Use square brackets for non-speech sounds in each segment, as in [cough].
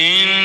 إن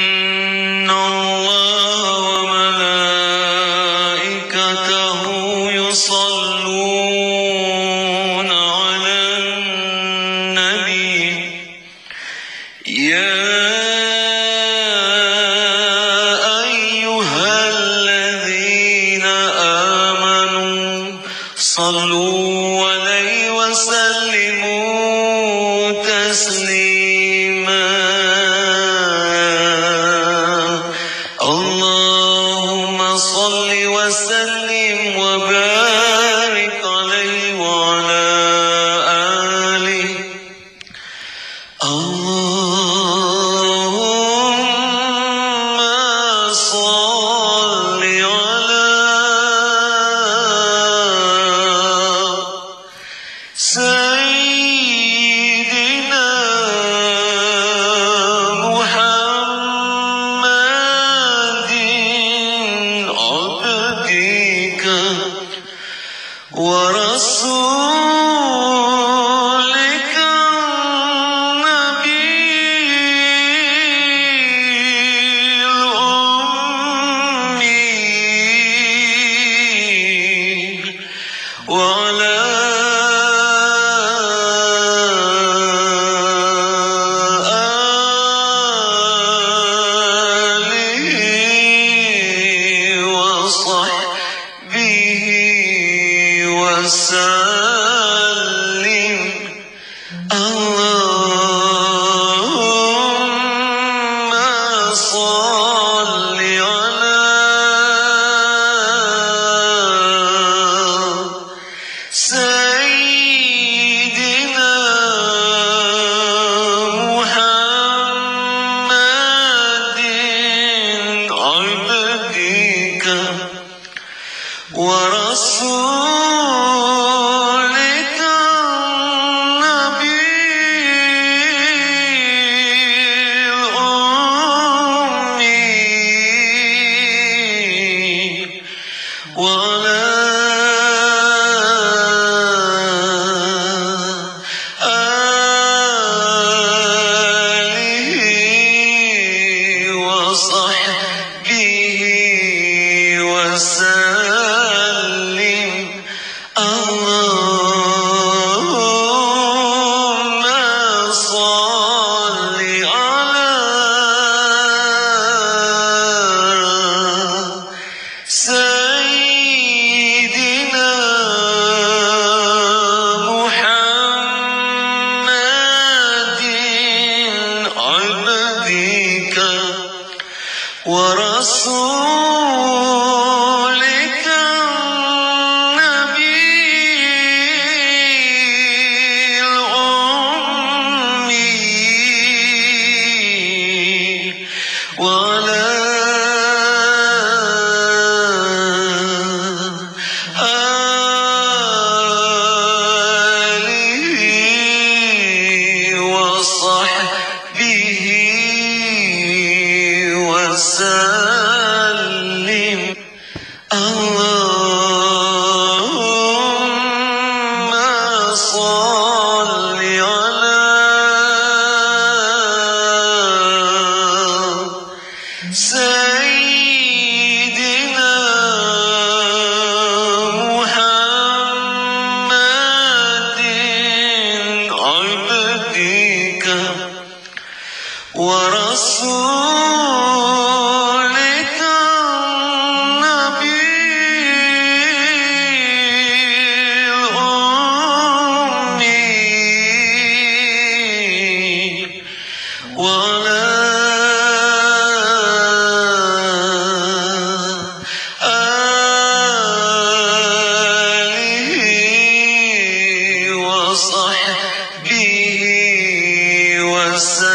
Yes, sir.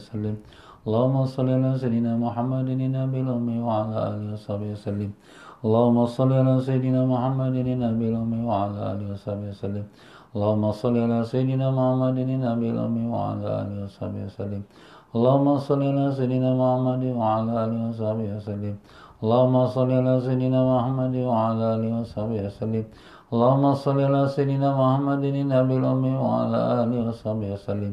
وسلم اللهم صل على سيدنا محمد النبي الأمي وعلى آله وصحبه وسلم اللهم صل على سيدنا محمد النبي الأمي وعلى آله وصحبه وسلم اللهم صل على سيدنا محمد النبي الأمي وعلى آله وصحبه وسلم اللهم صل على سيدنا محمد وعلى آله وصحبه وسلم اللهم صل على سيدنا محمد وعلى آله وصحبه وسلم اللهم صل على سيدنا محمد النبي الأمي وعلى آله وصحبه وسلم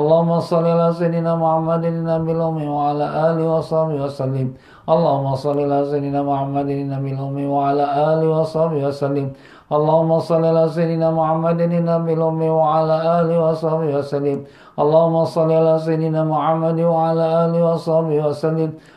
اللهم صل على سيدنا محمد النبي الأمي وعلى آله وصحبه وسلم اللهم صل على سيدنا محمد النبي الأمي وعلى آله وصحبه وسلم اللهم صل على سيدنا محمد النبي الأمي وعلى آله وصحبه وسلم اللهم صل على سيدنا محمد وعلى آله وصحبه وسلم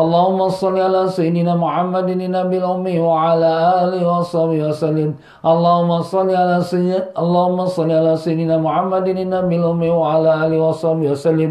اللهم صل على سيدنا محمد النبي الأمي وعلى آله وصحبه وسلم اللهم صل على سيدنا اللهم صل على سيدنا محمد النبي الأمي وعلى آله وصحبه وسلم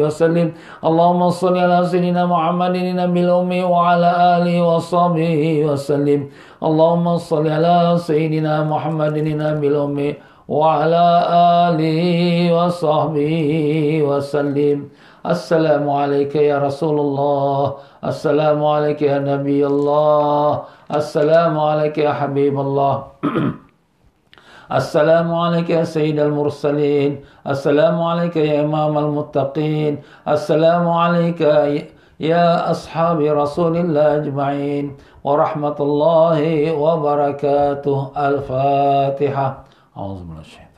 وصحبه وسلم اللهم صل على سيدنا محمد النبي الأمي وعلى آله وصحبه وسلم اللهم صل على سيدنا محمد النبي الأمي وعلى آله وصحبه وسلم السلام عليك يا رسول الله السلام عليك يا نبي الله السلام عليك يا حبيب الله [clears throat] السلام عليك يا سيد المرسلين السلام عليك يا إمام المتقين السلام عليك يا أصحاب رسول الله أجمعين ورحمة الله وبركاته الفاتحة أعوذ بالله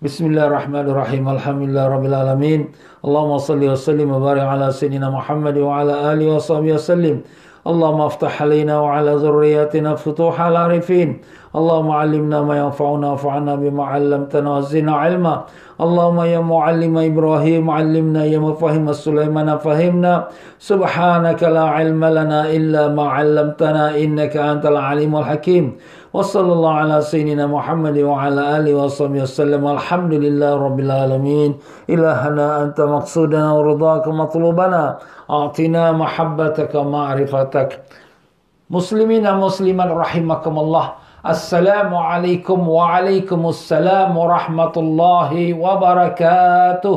بسم الله الرحمن الرحيم الحمد لله رب العالمين اللهم صل وسلم وبارك على سيدنا محمد وعلى آله وصحبه وسلم اللهم افتح علينا وعلى ذرياتنا فتوح العارفين اللهم علمنا ما ينفعنا وانفعنا بما علمتنا وزنا علما اللهم يا معلم إبراهيم علمنا يا مفهم سليمان فهمنا سبحانك لا علم لنا إلا ما علمتنا إنك أنت العليم الحكيم وصلى الله على سيدنا محمد وعلى آله وصحبه وسلم الحمد لله رب العالمين إلهنا أنت مقصودنا ورضاك مطلوبنا أعطنا محبتك ومعرفتك مسلمين مسلما رحمكم الله السلام عليكم وعليكم السلام ورحمة الله وبركاته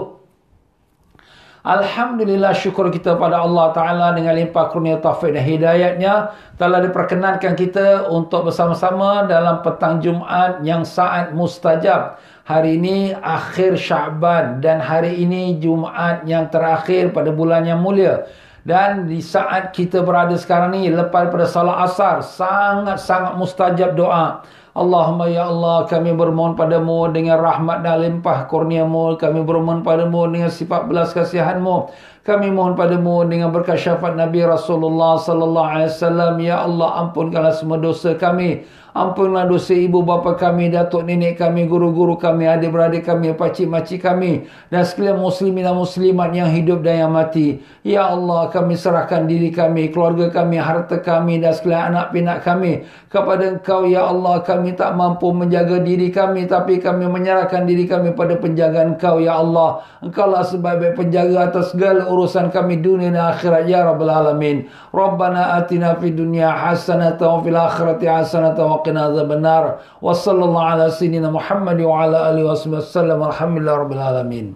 Alhamdulillah syukur kita pada Allah Ta'ala dengan limpah kurnia taufik dan hidayatnya telah diperkenankan kita untuk bersama-sama dalam petang Jumaat yang saat mustajab. Hari ini akhir Syaban dan hari ini Jumaat yang terakhir pada bulan yang mulia. Dan di saat kita berada sekarang ni lepas pada salat asar sangat-sangat mustajab doa. Allahumma ya Allah kami bermohon padamu dengan rahmat dan limpah kurniamu kami bermohon padamu dengan sifat belas kasihanmu kami mohon padamu dengan berkat syafaat Nabi Rasulullah sallallahu alaihi wasallam ya Allah ampunkanlah semua dosa kami Ampunlah dosa ibu bapa kami, datuk nenek kami, guru-guru kami, adik-beradik kami, pakcik-makcik kami. Dan sekalian muslimin dan muslimat yang hidup dan yang mati. Ya Allah kami serahkan diri kami, keluarga kami, harta kami dan sekalian anak pinak kami. Kepada engkau ya Allah kami tak mampu menjaga diri kami. Tapi kami menyerahkan diri kami pada penjagaan engkau ya Allah. Engkau lah sebagai penjaga atas segala urusan kami dunia dan akhirat ya Rabbul Alamin. Rabbana atina fi dunia hasanata wa fil akhirati hasanata wa وقنا عذاب النار وصلى الله على سيدنا محمد وعلى اله وصحبه وسلم الحمد لله رب العالمين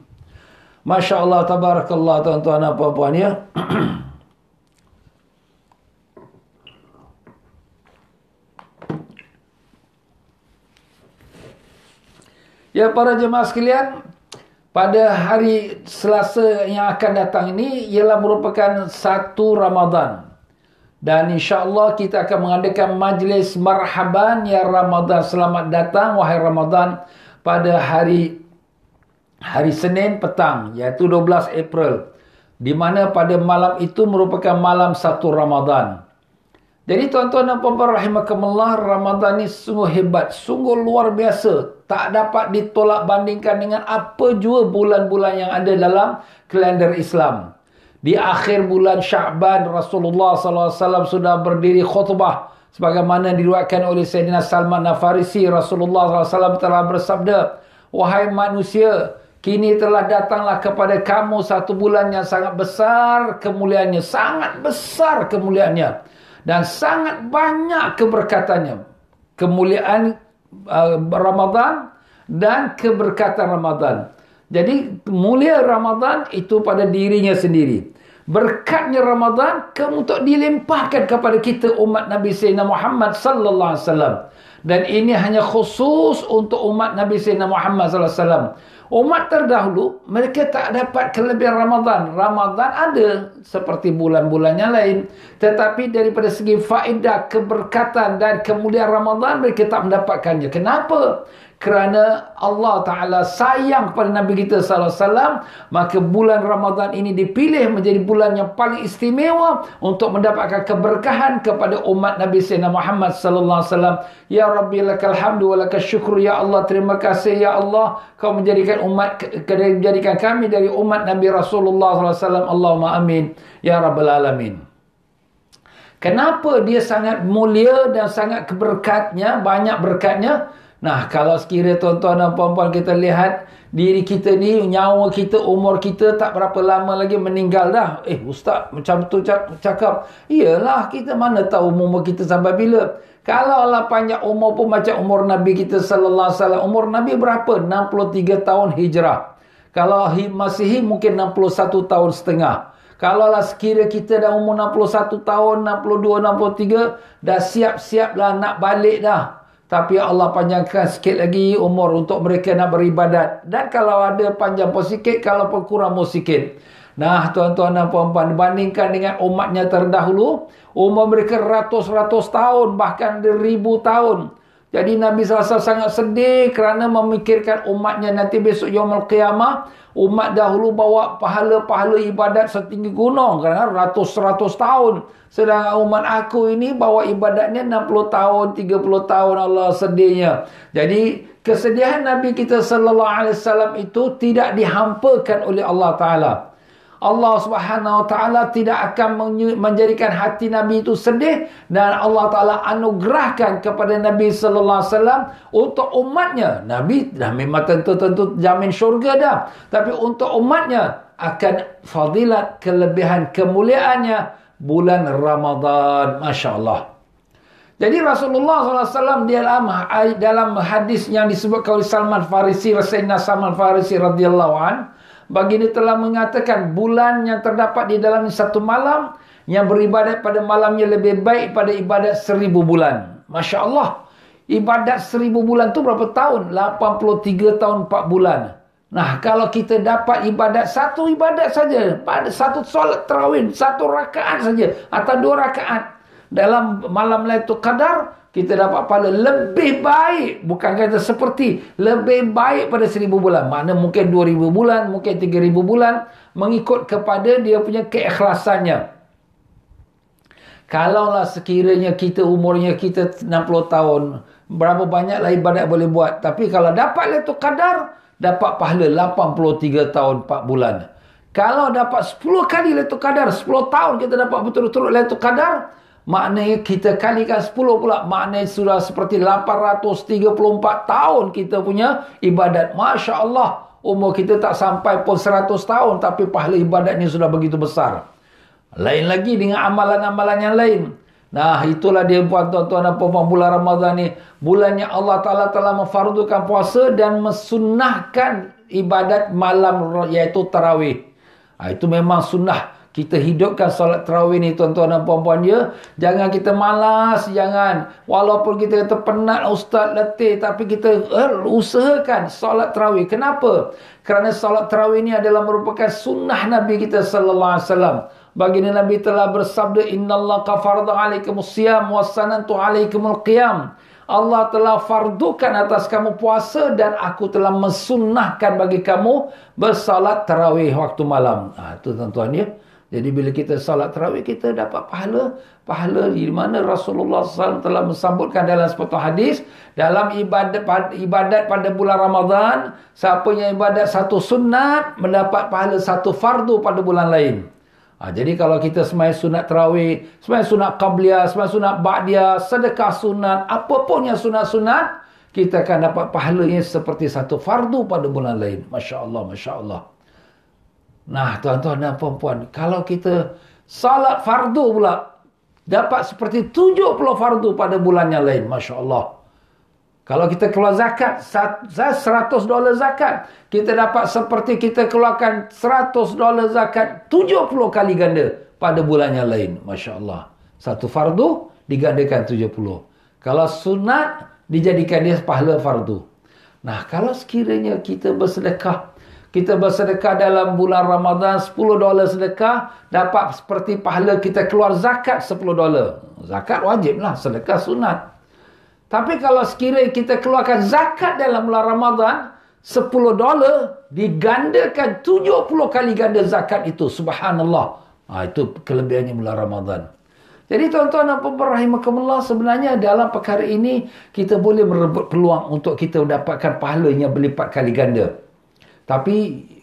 ما شاء الله تبارك الله تعالى تعالى بابوان يا يا para jemaah sekalian Pada hari Selasa yang akan datang ini ialah merupakan satu Ramadan. Dan insya Allah kita akan mengadakan majlis marhaban ya Ramadan. Selamat datang wahai Ramadan pada hari hari Senin petang iaitu 12 April. Di mana pada malam itu merupakan malam satu Ramadan. Jadi tuan-tuan dan puan-puan rahimahkamullah, Ramadan ini sungguh hebat, sungguh luar biasa. Tak dapat ditolak bandingkan dengan apa jua bulan-bulan yang ada dalam kalender Islam. Di akhir bulan Syaban Rasulullah sallallahu alaihi wasallam sudah berdiri khutbah sebagaimana diriwayatkan oleh Sayyidina Salman al Rasulullah sallallahu alaihi wasallam telah bersabda, "Wahai manusia, kini telah datanglah kepada kamu satu bulan yang sangat besar kemuliaannya, sangat besar kemuliaannya dan sangat banyak keberkatannya." Kemuliaan uh, Ramadan dan keberkatan Ramadan. Jadi mulia Ramadan itu pada dirinya sendiri berkatnya Ramadan kamu tak dilimpahkan kepada kita umat Nabi Sayyidina Muhammad sallallahu alaihi wasallam dan ini hanya khusus untuk umat Nabi Sayyidina Muhammad sallallahu alaihi wasallam umat terdahulu mereka tak dapat kelebihan Ramadan Ramadan ada seperti bulan bulannya lain tetapi daripada segi faedah keberkatan dan kemuliaan Ramadan mereka tak mendapatkannya kenapa kerana Allah Taala sayang kepada Nabi kita sallallahu alaihi wasallam maka bulan Ramadhan ini dipilih menjadi bulan yang paling istimewa untuk mendapatkan keberkahan kepada umat Nabi Sina Muhammad sallallahu alaihi wasallam ya rabbi lakal hamdu wa syukur ya Allah terima kasih ya Allah kau menjadikan umat menjadikan kami dari umat Nabi Rasulullah sallallahu alaihi wasallam Allahumma amin ya rabbal alamin Kenapa dia sangat mulia dan sangat keberkatnya, banyak berkatnya? Nah, kalau sekiranya tuan-tuan dan puan-puan kita lihat diri kita ni, nyawa kita, umur kita tak berapa lama lagi meninggal dah. Eh, ustaz macam tu cakap. Iyalah, kita mana tahu umur kita sampai bila. Kalau Allah panjang umur pun macam umur Nabi kita sallallahu alaihi wasallam. Umur Nabi berapa? 63 tahun hijrah. Kalau Masihi mungkin 61 tahun setengah. Kalau lah sekira kita dah umur 61 tahun, 62, 63, dah siap-siaplah nak balik dah. Tapi Allah panjangkan sikit lagi umur untuk mereka nak beribadat. Dan kalau ada panjang pun sikit, kalau pun kurang pun sikit. Nah tuan-tuan dan puan-puan, bandingkan dengan umatnya terdahulu, umur mereka ratus-ratus tahun, bahkan ribu tahun. Jadi Nabi SAW sangat sedih kerana memikirkan umatnya nanti besok Yom Al-Qiyamah. Umat dahulu bawa pahala-pahala ibadat setinggi gunung. Kerana ratus-ratus tahun. Sedangkan umat aku ini bawa ibadatnya 60 tahun, 30 tahun Allah sedihnya. Jadi kesedihan Nabi kita SAW itu tidak dihampakan oleh Allah Ta'ala. Allah Subhanahu Wa Taala tidak akan menjadikan hati Nabi itu sedih dan Allah Taala anugerahkan kepada Nabi Sallallahu Alaihi Wasallam untuk umatnya Nabi dah memang tentu tentu jamin syurga dah tapi untuk umatnya akan fadilat kelebihan kemuliaannya bulan Ramadhan, masya Allah. Jadi Rasulullah sallallahu alaihi wasallam dalam ha-, hadis yang disebut oleh Salman Farisi, Rasulullah Salman Farisi radhiyallahu anhu baginda telah mengatakan bulan yang terdapat di dalam satu malam yang beribadat pada malamnya lebih baik pada ibadat seribu bulan. Masya Allah. Ibadat seribu bulan tu berapa tahun? 83 tahun 4 bulan. Nah kalau kita dapat ibadat satu ibadat saja. pada Satu solat terawin. Satu rakaat saja. Atau dua rakaat. Dalam malam Laitul Qadar kita dapat pahala lebih baik bukan kata seperti lebih baik pada seribu bulan mana mungkin dua ribu bulan mungkin tiga ribu bulan mengikut kepada dia punya keikhlasannya kalaulah sekiranya kita umurnya kita 60 tahun berapa banyak banyaklah ibadat boleh buat tapi kalau dapat itu kadar dapat pahala 83 tahun 4 bulan kalau dapat 10 kali Lailatul kadar 10 tahun kita dapat betul turut Lailatul kadar. Maknanya kita kalikan 10 pula. Maknanya sudah seperti 834 tahun kita punya ibadat. Masya Allah. Umur kita tak sampai pun 100 tahun. Tapi pahala ibadat ni sudah begitu besar. Lain lagi dengan amalan-amalan yang lain. Nah itulah dia buat tuan-tuan dan puan bulan Ramadhan ni. Bulannya Allah Ta'ala telah memfardukan puasa dan mesunahkan ibadat malam iaitu tarawih. Ha, itu memang sunnah. Kita hidupkan solat terawih ni tuan-tuan dan puan-puan ya. Jangan kita malas, jangan. Walaupun kita kata penat ustaz letih tapi kita er, usahakan solat terawih. Kenapa? Kerana solat terawih ni adalah merupakan sunnah Nabi kita sallallahu alaihi wasallam. Baginda Nabi telah bersabda innallaha qafarada alaikumus siyam wa sanantu alaikumul qiyam. Allah telah fardukan atas kamu puasa dan aku telah mensunnahkan bagi kamu bersalat tarawih waktu malam. Ah ha, itu tuan-tuan ya. Jadi bila kita salat terawih kita dapat pahala. Pahala di mana Rasulullah SAW telah menyambutkan dalam sepotong hadis. Dalam ibadat, ibadat pada bulan Ramadhan. Siapa yang ibadat satu sunat mendapat pahala satu fardu pada bulan lain. Ha, jadi kalau kita semai sunat terawih, semai sunat qabliyah, semai sunat ba'diah, sedekah sunat, apapun yang sunat-sunat. Kita akan dapat pahalanya seperti satu fardu pada bulan lain. Masya Allah, Masya Allah. Nah, tuan-tuan dan puan-puan, kalau kita salat fardu pula, dapat seperti 70 fardu pada bulan yang lain, Masya Allah. Kalau kita keluar zakat, 100 dolar zakat, kita dapat seperti kita keluarkan 100 dolar zakat, 70 kali ganda pada bulan yang lain, Masya Allah. Satu fardu digandakan 70. Kalau sunat, dijadikan dia pahala fardu. Nah, kalau sekiranya kita bersedekah, kita bersedekah dalam bulan Ramadan 10 dolar sedekah dapat seperti pahala kita keluar zakat 10 dolar. Zakat wajiblah, sedekah sunat. Tapi kalau sekiranya kita keluarkan zakat dalam bulan Ramadan 10 dolar digandakan 70 kali ganda zakat itu subhanallah. Ha, itu kelebihannya bulan Ramadan. Jadi tuan-tuan dan puan-puan rahimakumullah sebenarnya dalam perkara ini kita boleh merebut peluang untuk kita mendapatkan pahalanya berlipat kali ganda. Tapi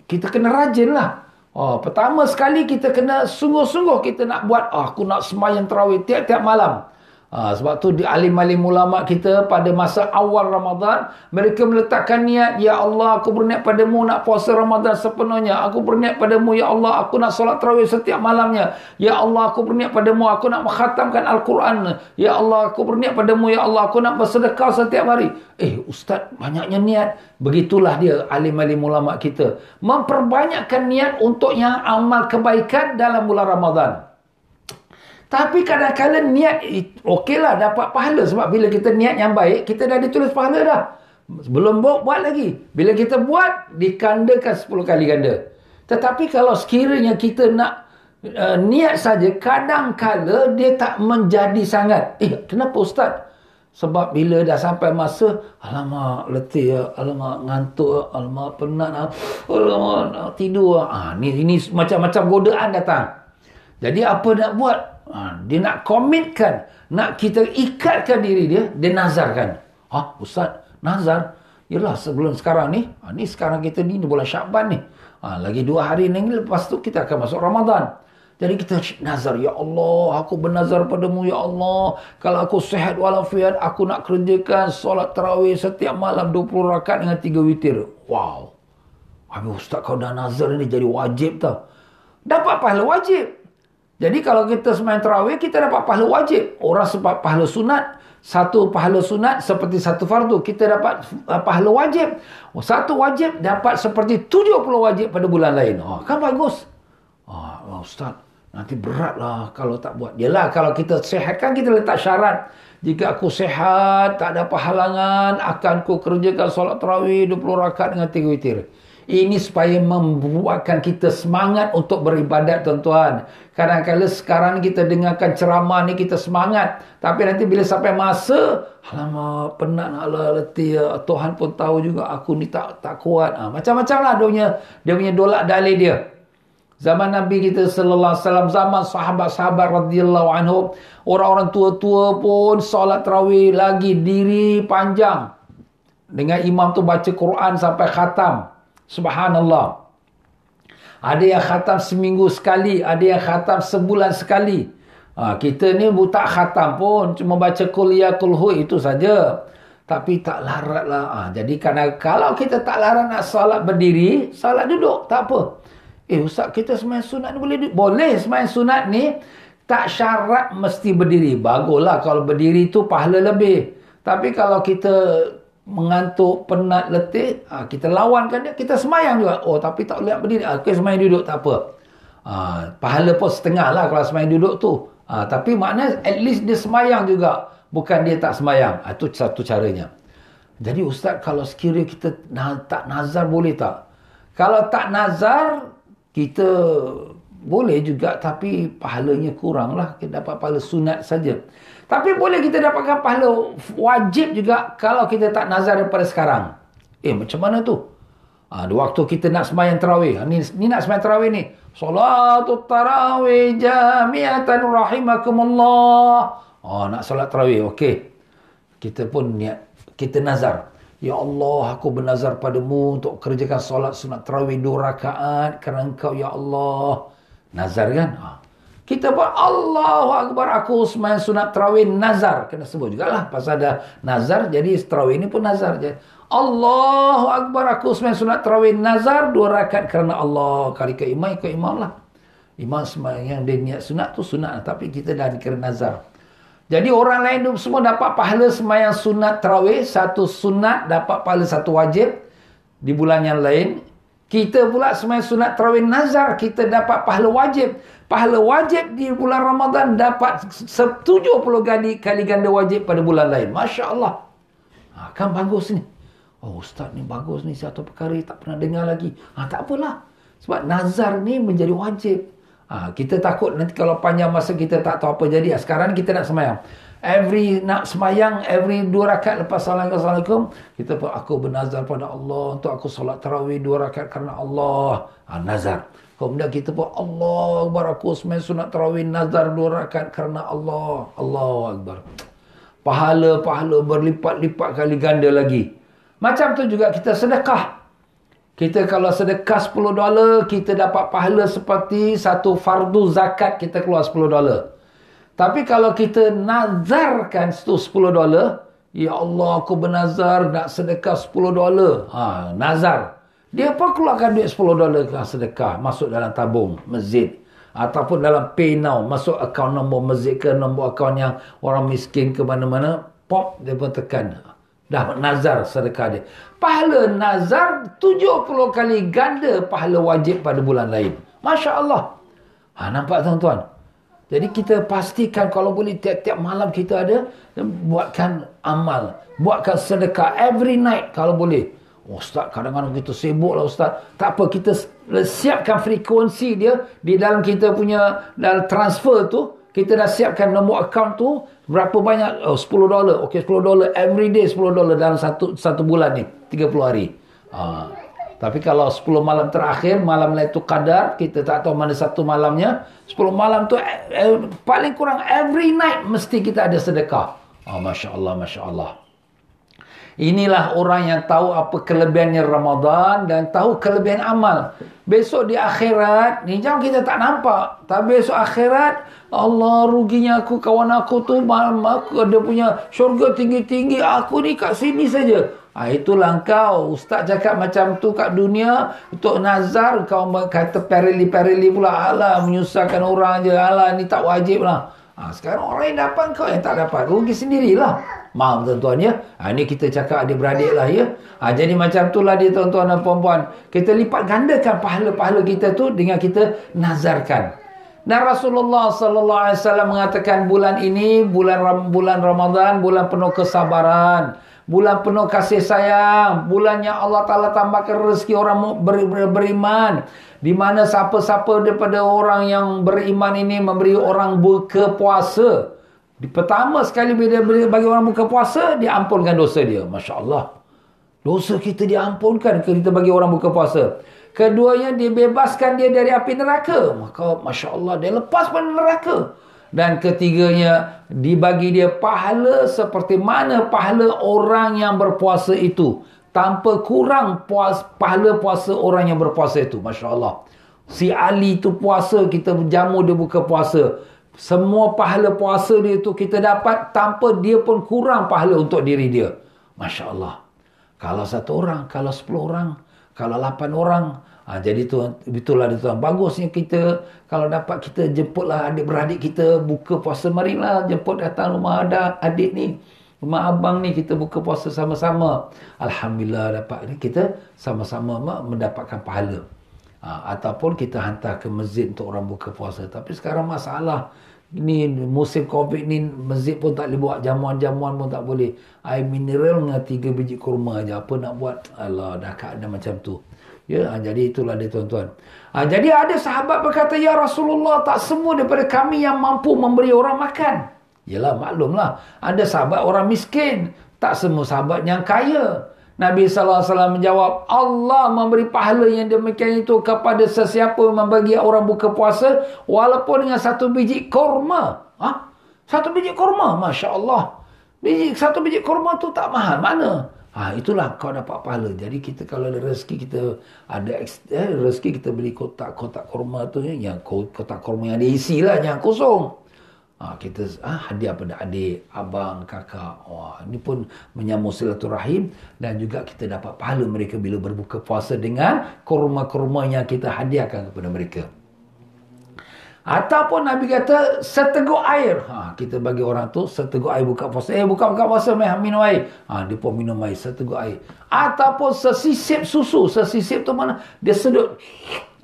kita kena rajin lah. Oh, pertama sekali kita kena sungguh-sungguh kita nak buat. Oh, aku nak semayang terawih tiap-tiap malam. Ha, sebab tu alim-alim ulama kita pada masa awal Ramadan mereka meletakkan niat ya Allah aku berniat padamu nak puasa Ramadan sepenuhnya aku berniat padamu ya Allah aku nak solat tarawih setiap malamnya ya Allah aku berniat padamu aku nak mengkhatamkan al-Quran ya Allah aku berniat padamu ya Allah aku nak bersedekah setiap hari eh ustaz banyaknya niat begitulah dia alim-alim ulama kita memperbanyakkan niat untuk yang amal kebaikan dalam bulan Ramadan tapi kadang-kadang niat lah dapat pahala sebab bila kita niat yang baik, kita dah ditulis pahala dah. Belum buat, buat lagi. Bila kita buat, dikandakan 10 kali ganda. Tetapi kalau sekiranya kita nak uh, niat saja, kadang-kala dia tak menjadi sangat. Eh, kenapa Ustaz? Sebab bila dah sampai masa, alamak letih, ya, alamak ngantuk, ya, alamak penat, ya, alamak tidur. Ah, ha, ni, ini macam-macam godaan datang. Jadi apa nak buat? Ha, dia nak komitkan, nak kita ikatkan diri dia, dia nazarkan. Ha, Ustaz, nazar? Yalah, sebelum sekarang ni, ha, ni sekarang kita ni, ni bulan Syakban ni. Ha, lagi dua hari ni, lepas tu kita akan masuk Ramadan. Jadi kita nazar, Ya Allah, aku bernazar padamu, Ya Allah. Kalau aku sehat walafiat, aku nak kerjakan solat terawih setiap malam 20 rakat dengan 3 witir. Wow. Habis Ustaz kau dah nazar ni jadi wajib tau. Dapat pahala wajib. Jadi kalau kita semayang terawih, kita dapat pahala wajib. Orang sebab pahala sunat, satu pahala sunat seperti satu fardu. Kita dapat uh, pahala wajib. Oh, satu wajib dapat seperti 70 wajib pada bulan lain. Oh, kan bagus. Oh, Ustaz, nanti beratlah kalau tak buat. Yelah, kalau kita sihat kan kita letak syarat. Jika aku sihat, tak ada pahalangan, akan ku kerjakan solat terawih 20 rakat dengan 3 witir. Ini supaya membuatkan kita semangat untuk beribadat tuan-tuan. Kadang-kadang sekarang kita dengarkan ceramah ni kita semangat. Tapi nanti bila sampai masa, alamak penat Allah letih. Ya. Tuhan pun tahu juga aku ni tak tak kuat. Ha, macam-macam lah dia punya, dia punya dolak dalih dia. Zaman Nabi kita sallallahu alaihi wasallam zaman sahabat-sahabat radhiyallahu anhu orang-orang tua-tua pun solat tarawih lagi diri panjang dengan imam tu baca Quran sampai khatam Subhanallah. Ada yang khatam seminggu sekali. Ada yang khatam sebulan sekali. Ha, kita ni tak khatam pun. Cuma baca kuliah ya kulhu itu saja. Tapi tak larat lah. Ha, jadi karena kalau kita tak larat nak salat berdiri, salat duduk. Tak apa. Eh Ustaz, kita semain sunat ni boleh? Boleh semain sunat ni. Tak syarat mesti berdiri. Baguslah kalau berdiri tu pahala lebih. Tapi kalau kita mengantuk, penat, letih, ha, kita lawankan dia, kita semayang juga. Oh, tapi tak boleh berdiri. Ha, ah, semayang duduk, tak apa. Ha, pahala pun setengah lah kalau semayang duduk tu. Ha, tapi maknanya at least dia semayang juga. Bukan dia tak semayang. Itu satu caranya. Jadi Ustaz, kalau sekiranya kita na- tak nazar boleh tak? Kalau tak nazar, kita boleh juga tapi pahalanya kurang lah. Kita dapat pahala sunat saja. Tapi boleh kita dapatkan pahala wajib juga kalau kita tak nazar daripada sekarang. Eh, macam mana tu? Ha, ah, ada waktu kita nak semayang terawih. Ah, ni, ni nak semayang terawih ni. Salatul tarawih jamiatan rahimakumullah. Oh, ha, nak salat terawih. Okey. Kita pun niat. Kita nazar. Ya Allah, aku bernazar padamu untuk kerjakan salat sunat terawih dua rakaat kerana engkau, Ya Allah. Nazar kan? Ha. Kita pun Allahu Akbar aku semayang sunat terawih nazar. Kena sebut juga lah. Pasal ada nazar jadi terawih ini pun nazar. Jadi, Allahu Akbar aku semayang sunat terawih nazar dua rakat kerana Allah. Kali ke imam ikut imam lah. Imam semayang yang dia niat sunat tu sunat lah. Tapi kita dah dikira nazar. Jadi orang lain tu semua dapat pahala semayang sunat terawih. Satu sunat dapat pahala satu wajib. Di bulan yang lain kita pula semai sunat terawih nazar, kita dapat pahala wajib. Pahala wajib di bulan Ramadan dapat 70 gadi kali ganda wajib pada bulan lain. Masya Allah. Ha, kan bagus ni. Oh ustaz ni bagus ni satu perkara tak pernah dengar lagi. Ha, tak apalah. Sebab nazar ni menjadi wajib. Ha, kita takut nanti kalau panjang masa kita tak tahu apa jadi. Ha, sekarang kita nak semayang every nak semayang every dua rakaat lepas salam assalamualaikum kita pun aku bernazar pada Allah untuk aku solat tarawih dua rakaat kerana Allah ha, nazar kemudian kita pun Allah akbar aku semayang sunat tarawih nazar dua rakaat kerana Allah Allah akbar pahala-pahala berlipat-lipat kali ganda lagi macam tu juga kita sedekah kita kalau sedekah 10 dolar, kita dapat pahala seperti satu fardu zakat kita keluar 10 dolar. Tapi kalau kita nazarkan tu 10 dolar, ya Allah aku bernazar nak sedekah 10 dolar. Ha, nazar. Dia apa keluarkan duit 10 dolar ke sedekah masuk dalam tabung masjid ataupun dalam pay now masuk akaun nombor masjid ke nombor akaun yang orang miskin ke mana-mana pop dia pun tekan dah nazar sedekah dia pahala nazar 70 kali ganda pahala wajib pada bulan lain masya-Allah ha nampak tuan-tuan jadi kita pastikan kalau boleh tiap-tiap malam kita ada buatkan amal, buatkan sedekah every night kalau boleh. Oh, ustaz, kadang-kadang kita sibuklah ustaz. Tak apa, kita siapkan frekuensi dia di dalam kita punya dalam transfer tu, kita dah siapkan nombor akaun tu berapa banyak oh, 10 dolar. Okey, 10 dolar every day 10 dolar dalam satu satu bulan ni, 30 hari. Ah, tapi kalau 10 malam terakhir, malam itu kadar, kita tak tahu mana satu malamnya. 10 malam tu eh, eh, paling kurang every night mesti kita ada sedekah. Oh, Masya Allah, Masya Allah. Inilah orang yang tahu apa kelebihannya Ramadan dan tahu kelebihan amal. Besok di akhirat, ni jam kita tak nampak. Tapi besok akhirat, Allah ruginya aku, kawan aku tu, aku ada punya syurga tinggi-tinggi, aku ni kat sini saja. ha, itulah kau. Ustaz cakap macam tu kat dunia, untuk nazar kau kata perili-perili pula. Allah menyusahkan orang je. Allah ni tak wajib lah. Ha, sekarang orang yang dapat kau yang tak dapat. Rugi sendirilah. Maaf tuan-tuan ya. Ha, ini kita cakap adik beradik lah ya. Ha, jadi macam itulah dia tuan-tuan dan puan-puan. Kita lipat gandakan pahala-pahala kita tu dengan kita nazarkan. Dan Rasulullah sallallahu alaihi wasallam mengatakan bulan ini bulan bulan Ramadan bulan penuh kesabaran bulan penuh kasih sayang, bulannya Allah Taala tambahkan rezeki orang ber, ber, beriman. Di mana siapa-siapa daripada orang yang beriman ini memberi orang buka puasa. Di pertama sekali bila bagi orang buka puasa, diampunkan dosa dia. Masya Allah. Dosa kita diampunkan kalau kita bagi orang buka puasa. Keduanya, dibebaskan dia dari api neraka. Maka, Masya Allah, dia lepas pun neraka dan ketiganya dibagi dia pahala seperti mana pahala orang yang berpuasa itu tanpa kurang puas, pahala puasa orang yang berpuasa itu Masya Allah si Ali itu puasa kita jamu dia buka puasa semua pahala puasa dia itu kita dapat tanpa dia pun kurang pahala untuk diri dia Masya Allah kalau satu orang kalau sepuluh orang kalau lapan orang Ha, jadi tu itulah dia tuan. Bagusnya kita kalau dapat kita jemputlah adik-beradik kita buka puasa marilah jemput datang rumah ada adik ni. Rumah abang ni kita buka puasa sama-sama. Alhamdulillah dapat kita sama-sama mendapatkan pahala. Ha, ataupun kita hantar ke masjid untuk orang buka puasa. Tapi sekarang masalah ni musim covid ni masjid pun tak boleh buat jamuan-jamuan pun tak boleh air mineral dengan tiga biji kurma je apa nak buat Allah dah keadaan macam tu Ya, ah, jadi itulah dia tuan-tuan. Ha, jadi ada sahabat berkata, Ya Rasulullah, tak semua daripada kami yang mampu memberi orang makan. Yelah, maklumlah. Ada sahabat orang miskin. Tak semua sahabat yang kaya. Nabi SAW menjawab, Allah memberi pahala yang demikian itu kepada sesiapa membagi orang buka puasa walaupun dengan satu biji korma. Ha? Satu biji korma, Masya Allah. Biji, satu biji korma tu tak mahal. Mana? Ha, itulah kau dapat pahala. Jadi kita kalau ada rezeki kita ada eh, rezeki kita beli kotak-kotak korma tu ya, yang kotak korma yang diisi lah yang kosong. Ha, kita ah, ha, hadiah pada adik, abang, kakak. Wah, ha, ini pun menyambung silaturahim dan juga kita dapat pahala mereka bila berbuka puasa dengan korma-korma yang kita hadiahkan kepada mereka. Ataupun Nabi kata seteguk air. Ha, kita bagi orang tu seteguk air buka puasa. Eh buka buka puasa meh ha, minum air. Ha, dia pun minum air seteguk air. Ataupun sesisip susu. Sesisip tu mana? Dia sedut.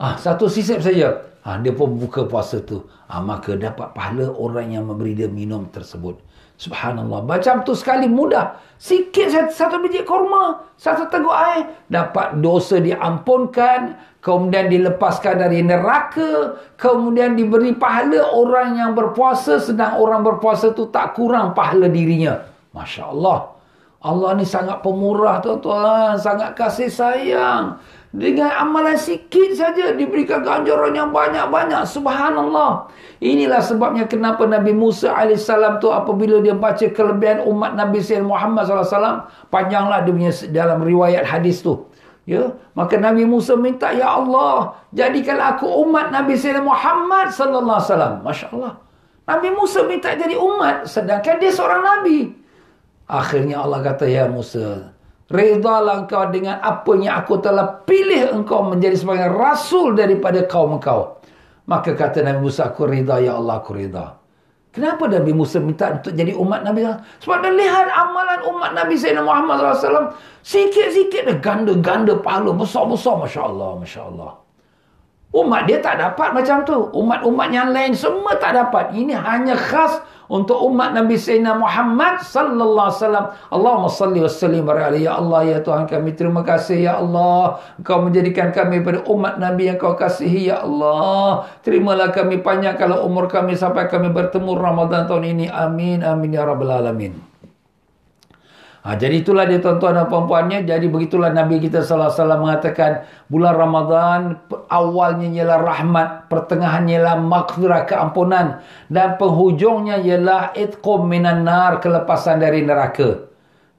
Ha, satu sisip saja. Ha, dia pun buka puasa tu. Ha, maka dapat pahala orang yang memberi dia minum tersebut. Subhanallah. Macam tu sekali mudah. Sikit satu biji kurma, satu teguk air, dapat dosa diampunkan, kemudian dilepaskan dari neraka, kemudian diberi pahala orang yang berpuasa, sedang orang berpuasa tu tak kurang pahala dirinya. Masya Allah. Allah ni sangat pemurah tuan-tuan, sangat kasih sayang. Dengan amalan sikit saja diberikan ganjaran yang banyak-banyak. Subhanallah. Inilah sebabnya kenapa Nabi Musa AS tu apabila dia baca kelebihan umat Nabi Sayyid Muhammad SAW. Panjanglah dia punya dalam riwayat hadis tu. Ya, maka Nabi Musa minta ya Allah, jadikan aku umat Nabi Sayyidina Muhammad sallallahu alaihi wasallam. Masya-Allah. Nabi Musa minta jadi umat sedangkan dia seorang nabi. Akhirnya Allah kata ya Musa, Redalah engkau dengan apa yang aku telah pilih engkau menjadi sebagai rasul daripada kaum engkau. Maka kata Nabi Musa, aku reda, ya Allah, aku reda. Kenapa Nabi Musa minta untuk jadi umat Nabi SAW? Sebab dia lihat amalan umat Nabi Sayyidina Muhammad SAW. Sikit-sikit dia ganda-ganda pahala. Besar-besar, Masya Allah, Masya Allah. Umat dia tak dapat macam tu. Umat-umat yang lain semua tak dapat. Ini hanya khas untuk umat Nabi Sayyidina Muhammad sallallahu alaihi wasallam. Allahumma salli wa sallim wa ya Allah ya Tuhan kami terima kasih ya Allah. Kau menjadikan kami pada umat Nabi yang kau kasihi ya Allah. Terimalah kami panjang kalau umur kami sampai kami bertemu Ramadan tahun ini. Amin amin ya rabbal alamin. Ha, jadi itulah dia tuan-tuan dan puan-puannya. Jadi begitulah Nabi kita salah salah mengatakan bulan Ramadan awalnya ialah rahmat, pertengahannya ialah maghfirah keampunan dan penghujungnya ialah itqom minan nar kelepasan dari neraka.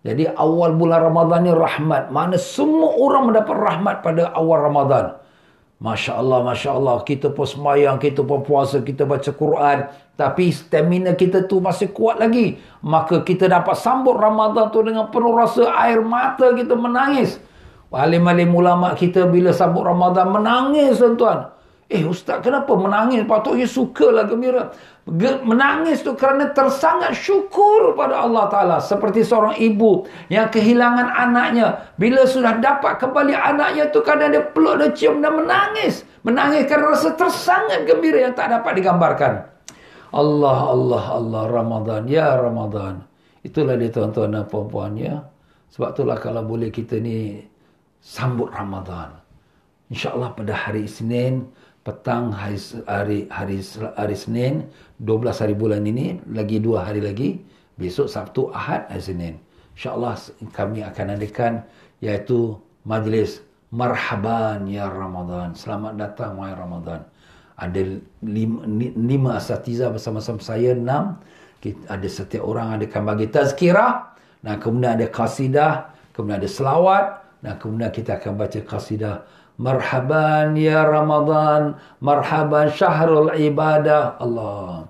Jadi awal bulan Ramadhan ni rahmat. Mana semua orang mendapat rahmat pada awal Ramadan. Masya Allah, Masya Allah. Kita pun semayang, kita pun puasa, kita baca Quran. Tapi stamina kita tu masih kuat lagi. Maka kita dapat sambut Ramadhan tu dengan penuh rasa air mata kita menangis. Alim-alim ulama kita bila sambut Ramadhan menangis tuan-tuan. Eh ustaz kenapa menangis patutnya sukalah gembira. Menangis tu kerana tersangat syukur pada Allah Ta'ala. Seperti seorang ibu yang kehilangan anaknya. Bila sudah dapat kembali anaknya tu kadang dia peluk dia cium dan menangis. Menangis kerana rasa tersangat gembira yang tak dapat digambarkan. Allah, Allah, Allah Ramadhan, Ya Ramadhan. Itulah dia tuan-tuan dan puan-puan ya. Sebab itulah kalau boleh kita ni sambut Ramadan. InsyaAllah pada hari Isnin petang hari hari hari, hari Senin 12 hari bulan ini lagi dua hari lagi besok Sabtu Ahad hari Senin insyaallah kami akan adakan iaitu majlis marhaban ya Ramadan selamat datang wahai Ramadan ada lima, lima asatiza bersama-sama saya enam kita, ada setiap orang ada akan bagi tazkirah dan kemudian ada kasidah kemudian ada selawat dan kemudian kita akan baca kasidah Marhaban ya Ramadan, marhaban syahrul ibadah Allah.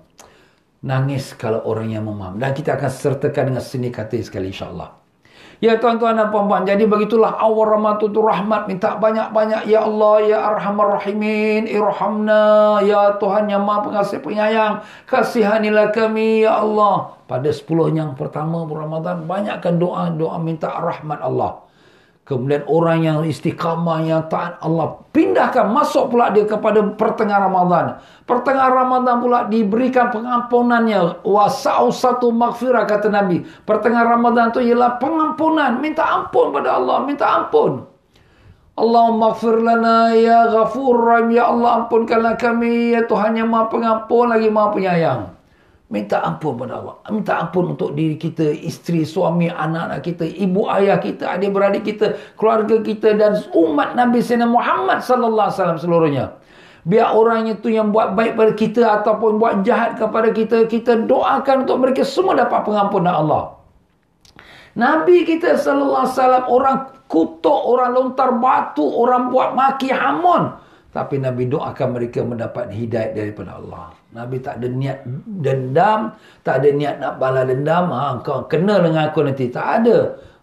Nangis kalau orang yang memaham. Dan kita akan sertakan dengan seni kata sekali insyaAllah. Ya tuan-tuan dan puan-puan. Jadi begitulah awal ramadhan itu rahmat. Minta banyak-banyak. Ya Allah, Ya Arhamar Rahimin, Irhamna. Ya Tuhan yang maha pengasih penyayang. Kasihanilah kami, Ya Allah. Pada sepuluh yang pertama Ramadan, banyakkan doa-doa minta rahmat Allah. Kemudian orang yang istiqamah yang taat Allah pindahkan masuk pula dia kepada pertengahan Ramadan. Pertengahan Ramadan pula diberikan pengampunannya. Wa satu maghfirah kata Nabi. Pertengahan Ramadan itu ialah pengampunan, minta ampun pada Allah, minta ampun. Allahumma ghafir lana ya ghafur rahim ya Allah ampunkanlah kami ya Tuhan yang Maha Pengampun lagi Maha Penyayang. Minta ampun pada Allah. Minta ampun untuk diri kita, isteri, suami, anak-anak kita, ibu ayah kita, adik-beradik kita, keluarga kita dan umat Nabi Sina Muhammad sallallahu alaihi wasallam seluruhnya. Biar orang itu yang buat baik pada kita ataupun buat jahat kepada kita, kita doakan untuk mereka semua dapat pengampunan Allah. Nabi kita sallallahu alaihi wasallam orang kutuk, orang lontar batu, orang buat maki hamun. Tapi Nabi doakan mereka mendapat hidayah daripada Allah. Nabi tak ada niat dendam, tak ada niat nak balas dendam. Ha, kau kena dengan aku nanti. Tak ada.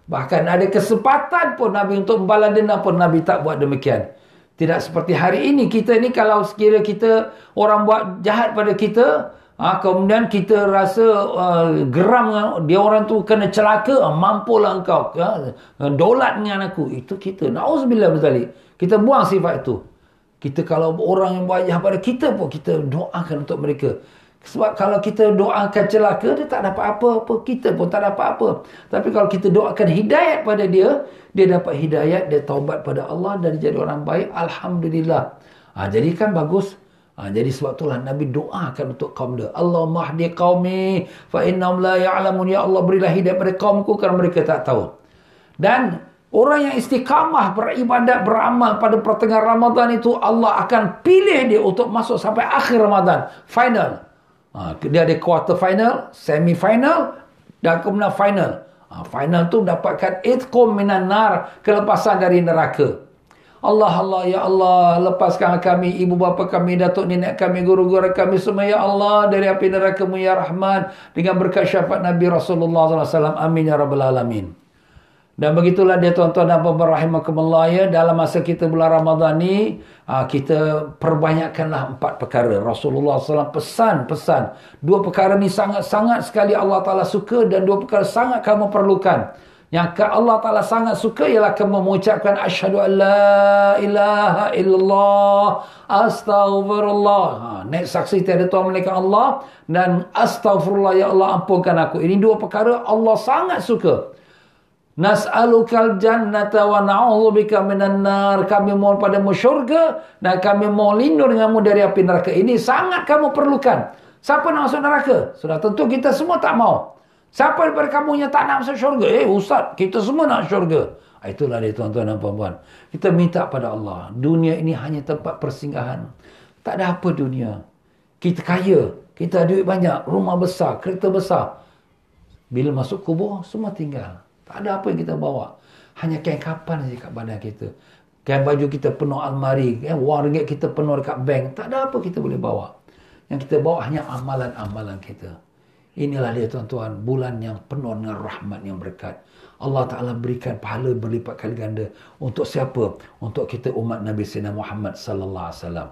Bahkan ada kesempatan pun Nabi untuk balas dendam pun Nabi tak buat demikian. Tidak seperti hari ini. Kita ni kalau sekiranya kita orang buat jahat pada kita, ha, kemudian kita rasa uh, geram dia orang tu kena celaka, ha, mampulah engkau. Ha, dolat dengan aku. Itu kita. Na'udzubillah mazalik. Kita buang sifat itu. Kita kalau orang yang buat ayah pada kita pun kita doakan untuk mereka. Sebab kalau kita doakan celaka, dia tak dapat apa-apa. Kita pun tak dapat apa. Tapi kalau kita doakan hidayat pada dia, dia dapat hidayat, dia taubat pada Allah dan dia jadi orang baik. Alhamdulillah. Ha, jadi kan bagus. Ha, jadi sebab itulah Nabi doakan untuk kaum dia. Allah mahdi qawmi fa'innam la ya'alamun ya Allah berilah hidayat pada kaumku kerana mereka tak tahu. Dan Orang yang istiqamah beribadat beramal pada pertengahan Ramadan itu Allah akan pilih dia untuk masuk sampai akhir Ramadan final. Ha, dia ada quarter final, semi final dan kemudian final. Ha, final tu dapatkan itqom minan nar kelepasan dari neraka. Allah Allah ya Allah lepaskan kami ibu bapa kami datuk nenek kami guru-guru kami semua ya Allah dari api neraka mu ya Rahman dengan berkat syafaat Nabi Rasulullah SAW amin ya rabbal alamin. Dan begitulah dia tuan-tuan dan puan-puan rahimahkumullah ya. Dalam masa kita bulan Ramadhan ni, ah, kita perbanyakkanlah empat perkara. Rasulullah SAW pesan, pesan. Dua perkara ni sangat-sangat sekali Allah Ta'ala suka dan dua perkara sangat kamu perlukan. Yang ke Allah Ta'ala sangat suka ialah kamu mengucapkan Ashadu an ilaha illallah Astaghfirullah ha, Naik saksi tiada Tuhan melainkan Allah Dan astaghfirullah ya Allah ampunkan aku Ini dua perkara Allah sangat suka Nas'alukal jannata wa na'udzubika minan nar. Kami mohon padamu syurga dan kami mohon lindung denganmu dari api neraka. Ini sangat kamu perlukan. Siapa nak masuk neraka? Sudah tentu kita semua tak mau. Siapa daripada kamu yang tak nak masuk syurga? Eh ustaz, kita semua nak syurga. Ah, itulah dia tuan-tuan dan puan-puan. Kita minta pada Allah. Dunia ini hanya tempat persinggahan. Tak ada apa dunia. Kita kaya. Kita duit banyak. Rumah besar. Kereta besar. Bila masuk kubur, semua tinggal. Tak ada apa yang kita bawa. Hanya kain kapan saja kat badan kita. Kain baju kita penuh almari. Kain wang ringgit kita penuh dekat bank. Tak ada apa kita boleh bawa. Yang kita bawa hanya amalan-amalan kita. Inilah dia tuan-tuan. Bulan yang penuh dengan rahmat yang berkat. Allah Ta'ala berikan pahala berlipat kali ganda. Untuk siapa? Untuk kita umat Nabi Sina Muhammad Sallallahu Alaihi Wasallam.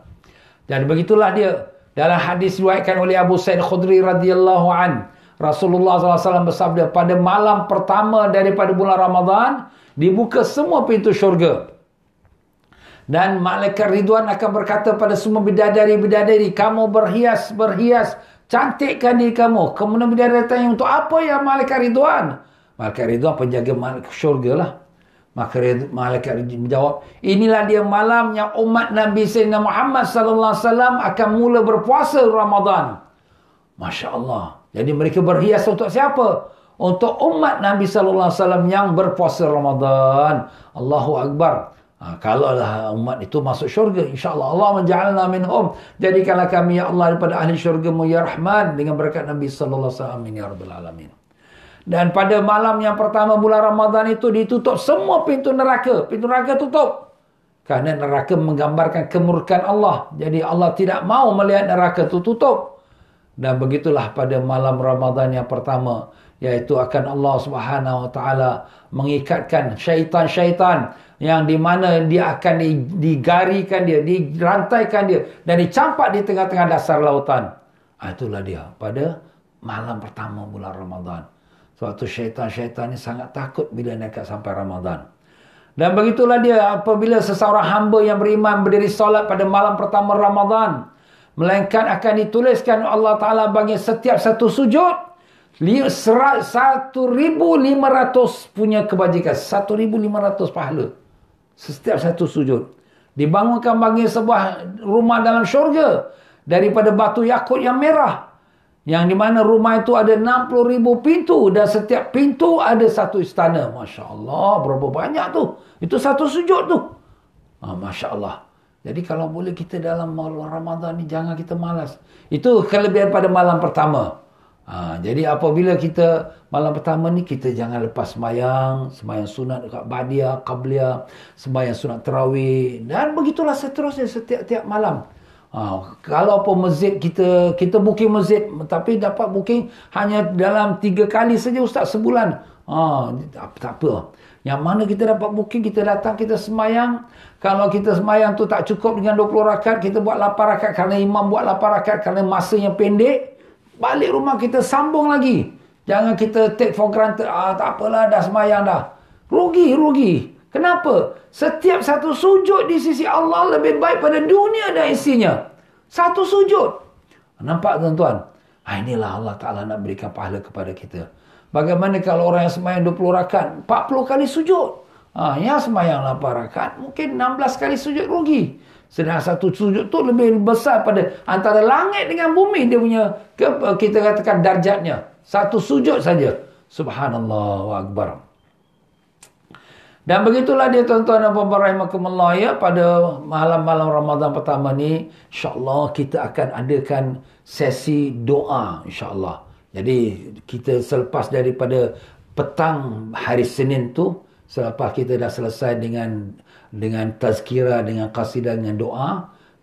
Dan begitulah dia. Dalam hadis diwaikan oleh Abu Sa'id Khudri radhiyallahu anhu. Rasulullah SAW bersabda pada malam pertama daripada bulan Ramadhan dibuka semua pintu syurga dan malaikat Ridwan akan berkata pada semua bidadari-bidadari kamu berhias-berhias cantikkan diri kamu kemudian bidadari tanya untuk apa ya malaikat Ridwan malaikat Ridwan penjaga malaikat syurga lah Maka malaikat Ridwan menjawab inilah dia malam yang umat Nabi Sallallahu Alaihi Wasallam akan mula berpuasa Ramadhan Masya Allah jadi mereka berhias untuk siapa? Untuk umat Nabi sallallahu alaihi wasallam yang berpuasa Ramadan. Allahu akbar. Ha, kalau lah umat itu masuk syurga insyaallah Allah menjadikan minhum jadikanlah kami ya Allah daripada ahli syurga-Mu ya Rahman dengan berkat Nabi sallallahu alaihi wasallam ya rabbal alamin. Dan pada malam yang pertama bulan Ramadan itu ditutup semua pintu neraka, pintu neraka tutup. Kerana neraka menggambarkan kemurkan Allah. Jadi Allah tidak mau melihat neraka itu tutup dan begitulah pada malam Ramadan yang pertama yaitu akan Allah Subhanahu wa taala mengikatkan syaitan-syaitan yang di mana dia akan digarikan dia, dirantaikan dia dan dicampak di tengah-tengah dasar lautan. Ah, itulah dia pada malam pertama bulan Ramadan. Suatu syaitan-syaitan ini sangat takut bila nak sampai Ramadan. Dan begitulah dia apabila seseorang hamba yang beriman berdiri solat pada malam pertama Ramadan. Melainkan akan dituliskan Allah Ta'ala bagi setiap satu sujud. satu ribu lima ratus punya kebajikan. satu ribu lima ratus pahala. Setiap satu sujud. Dibangunkan bagi sebuah rumah dalam syurga. Daripada batu yakut yang merah. Yang di mana rumah itu ada enam puluh ribu pintu. Dan setiap pintu ada satu istana. Masya Allah berapa banyak tu. Itu satu sujud tu. Ah, Masya Allah. Jadi kalau boleh kita dalam Ramadan ni jangan kita malas. Itu kelebihan pada malam pertama. Ha, jadi apabila kita malam pertama ni kita jangan lepas semayang, semayang sunat dekat badia, kablia, semayang sunat terawih dan begitulah seterusnya setiap-tiap malam. Ha, kalau apa masjid kita kita booking masjid tapi dapat booking hanya dalam tiga kali saja ustaz sebulan. Ha, tak apa. Yang mana kita dapat booking, kita datang, kita semayang. Kalau kita semayang tu tak cukup dengan 20 rakat, kita buat 8 rakat kerana imam buat 8 rakat kerana masa yang pendek. Balik rumah kita sambung lagi. Jangan kita take for granted. Ah, tak apalah, dah semayang dah. Rugi, rugi. Kenapa? Setiap satu sujud di sisi Allah lebih baik pada dunia dan isinya. Satu sujud. Nampak tuan-tuan? Ah, inilah Allah Ta'ala nak berikan pahala kepada kita. Bagaimana kalau orang yang semayang 20 rakat, 40 kali sujud. Ah, yang semayang 8 rakat, mungkin 16 kali sujud rugi. Sedangkan satu sujud tu lebih besar pada antara langit dengan bumi dia punya eh, kita katakan darjatnya. Satu sujud saja. Subhanallah wa akbar. Dan begitulah dia tuan-tuan dan puan-puan rahimakumullah ya pada malam-malam Ramadan pertama ni insya kita akan adakan sesi doa insyaallah. Jadi kita selepas daripada petang hari Senin tu selepas kita dah selesai dengan dengan tazkira dengan qasidah dengan doa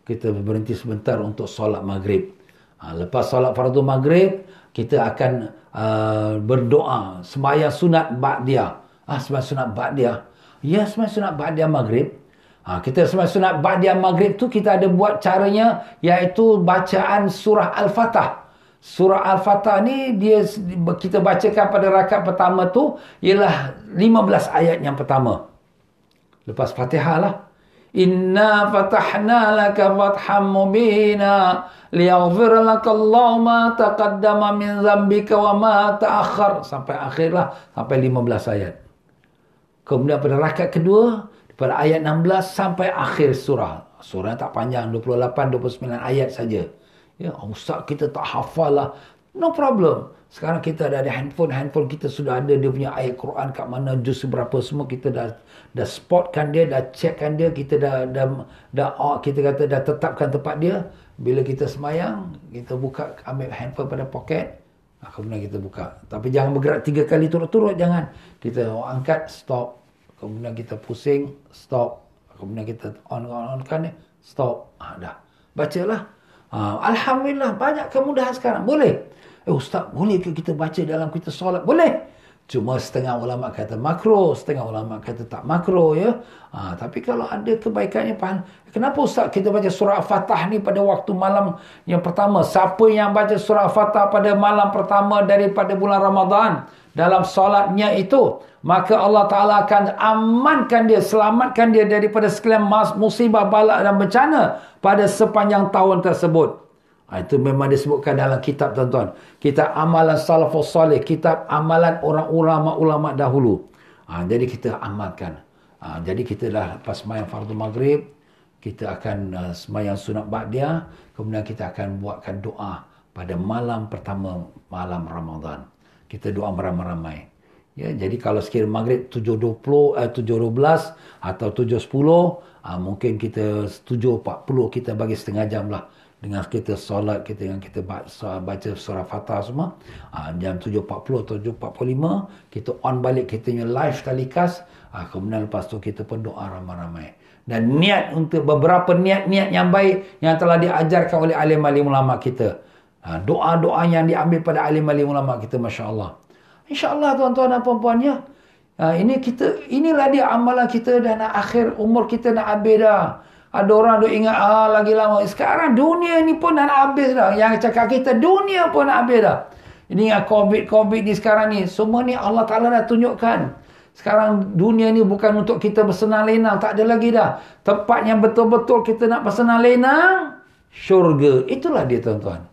kita berhenti sebentar untuk solat maghrib. Ha, lepas solat fardu maghrib kita akan uh, berdoa sembahyang sunat ba'diyah. Ah ha, sembahyang sunat ba'diyah. Ya sembahyang sunat ba'diyah maghrib. Ha, kita sembahyang sunat ba'diyah maghrib tu kita ada buat caranya iaitu bacaan surah al-Fatihah. Surah Al-Fatah ni dia kita bacakan pada rakaat pertama tu ialah 15 ayat yang pertama. Lepas Fatihah lah. Inna fatahna laka fatham mubina liyaghfir laka Allah ma taqaddama min zambika wa ma ta'akhar. Sampai akhir lah. Sampai 15 ayat. Kemudian pada rakaat kedua, pada ayat 16 sampai akhir surah. Surah tak panjang, 28-29 ayat saja. Ya, ustaz kita tak hafal lah. No problem. Sekarang kita dah ada handphone, handphone kita sudah ada dia punya ayat Quran kat mana, juz berapa semua kita dah dah spotkan dia, dah checkkan dia, kita dah dah dah, dah kita kata dah tetapkan tempat dia. Bila kita semayang, kita buka ambil handphone pada poket, kemudian kita buka. Tapi jangan bergerak tiga kali turut-turut, jangan. Kita angkat, stop. Kemudian kita pusing, stop. Kemudian kita on on, on kan stop. Ah ha, dah. Bacalah. Ah. Alhamdulillah banyak kemudahan sekarang. Boleh. Eh ustaz, boleh ke kita baca dalam kita solat? Boleh. Cuma setengah ulama kata makro, setengah ulama kata tak makro ya. Ha, tapi kalau ada kebaikannya pan, kenapa ustaz kita baca surah Fatah ni pada waktu malam yang pertama? Siapa yang baca surah Fatah pada malam pertama daripada bulan Ramadan? dalam solatnya itu maka Allah Taala akan amankan dia selamatkan dia daripada segala musibah balak dan bencana pada sepanjang tahun tersebut ha, itu memang disebutkan dalam kitab tuan-tuan kitab amalan salafus salih kitab amalan orang ulama ulama dahulu ha, jadi kita amalkan ha, jadi kita dah lepas main fardu maghrib kita akan uh, semayang sunat ba'diyah kemudian kita akan buatkan doa pada malam pertama malam Ramadan kita doa meramai-ramai. Ya, jadi kalau sekiranya maghrib 7.20, eh, 7.12 atau 7.10, uh, ah, mungkin kita 7.40 kita bagi setengah jam lah. Dengan kita solat, kita dengan kita baca surah fatah semua. Uh, jam 7.40 atau 7.45, kita on balik kita punya live talikas. Uh, ah, kemudian lepas tu kita pun doa ramai-ramai. Dan niat untuk beberapa niat-niat yang baik yang telah diajarkan oleh alim-alim ulama kita. Ha, doa-doa yang diambil pada alim-alim ulama kita masya-Allah. Insya-Allah tuan-tuan dan puan-puan ya. Ha, ini kita inilah dia amalan kita dan akhir umur kita nak habis dah. Ada orang duk ingat ah lagi lama. Sekarang dunia ni pun nak habis dah. Yang cakap kita dunia pun nak habis dah. Ini dengan COVID-COVID ni sekarang ni. Semua ni Allah Ta'ala dah tunjukkan. Sekarang dunia ni bukan untuk kita bersenang lenang. Tak ada lagi dah. Tempat yang betul-betul kita nak bersenang lenang. Syurga. Itulah dia tuan-tuan.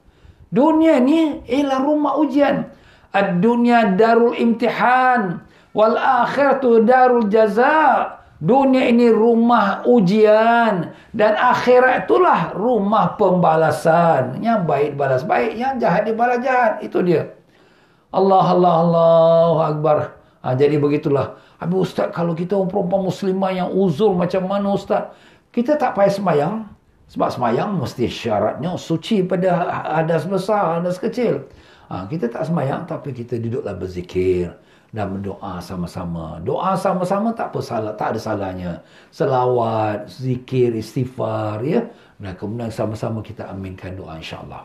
Dunia ni ialah rumah ujian. Ad-dunya darul imtihan wal akhiratu darul jaza. Dunia ini rumah ujian dan akhirat itulah rumah pembalasan. Yang baik balas baik, yang jahat dibalas jahat. Itu dia. Allah Allah Allah Akbar. Ha, jadi begitulah. Habis Ustaz kalau kita orang perempuan muslimah yang uzur macam mana Ustaz? Kita tak payah sembahyang. Sebab semayang mesti syaratnya suci pada hadas besar, hadas kecil. Ha, kita tak semayang tapi kita duduklah berzikir dan berdoa sama-sama. Doa sama-sama tak apa salah, tak ada salahnya. Selawat, zikir, istighfar ya. Dan kemudian sama-sama kita aminkan doa insyaallah.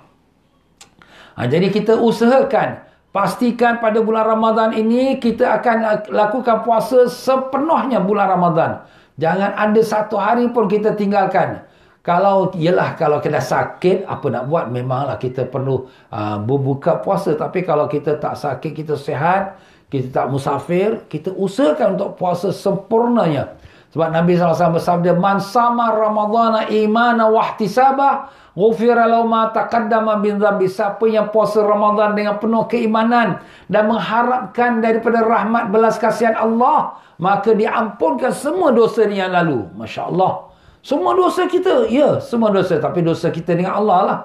Ha, jadi kita usahakan pastikan pada bulan Ramadan ini kita akan lakukan puasa sepenuhnya bulan Ramadan. Jangan ada satu hari pun kita tinggalkan kalau ialah kalau kena sakit apa nak buat memanglah kita perlu uh, berbuka puasa tapi kalau kita tak sakit kita sihat kita tak musafir kita usahakan untuk puasa sempurnanya sebab Nabi SAW bersabda man sama ramadana imana wahtisaba ghufira lahu ma taqaddama min dhambi siapa yang puasa Ramadan dengan penuh keimanan dan mengharapkan daripada rahmat belas kasihan Allah maka diampunkan semua dosa yang lalu masya-Allah semua dosa kita, ya, semua dosa. Tapi dosa kita dengan Allah lah.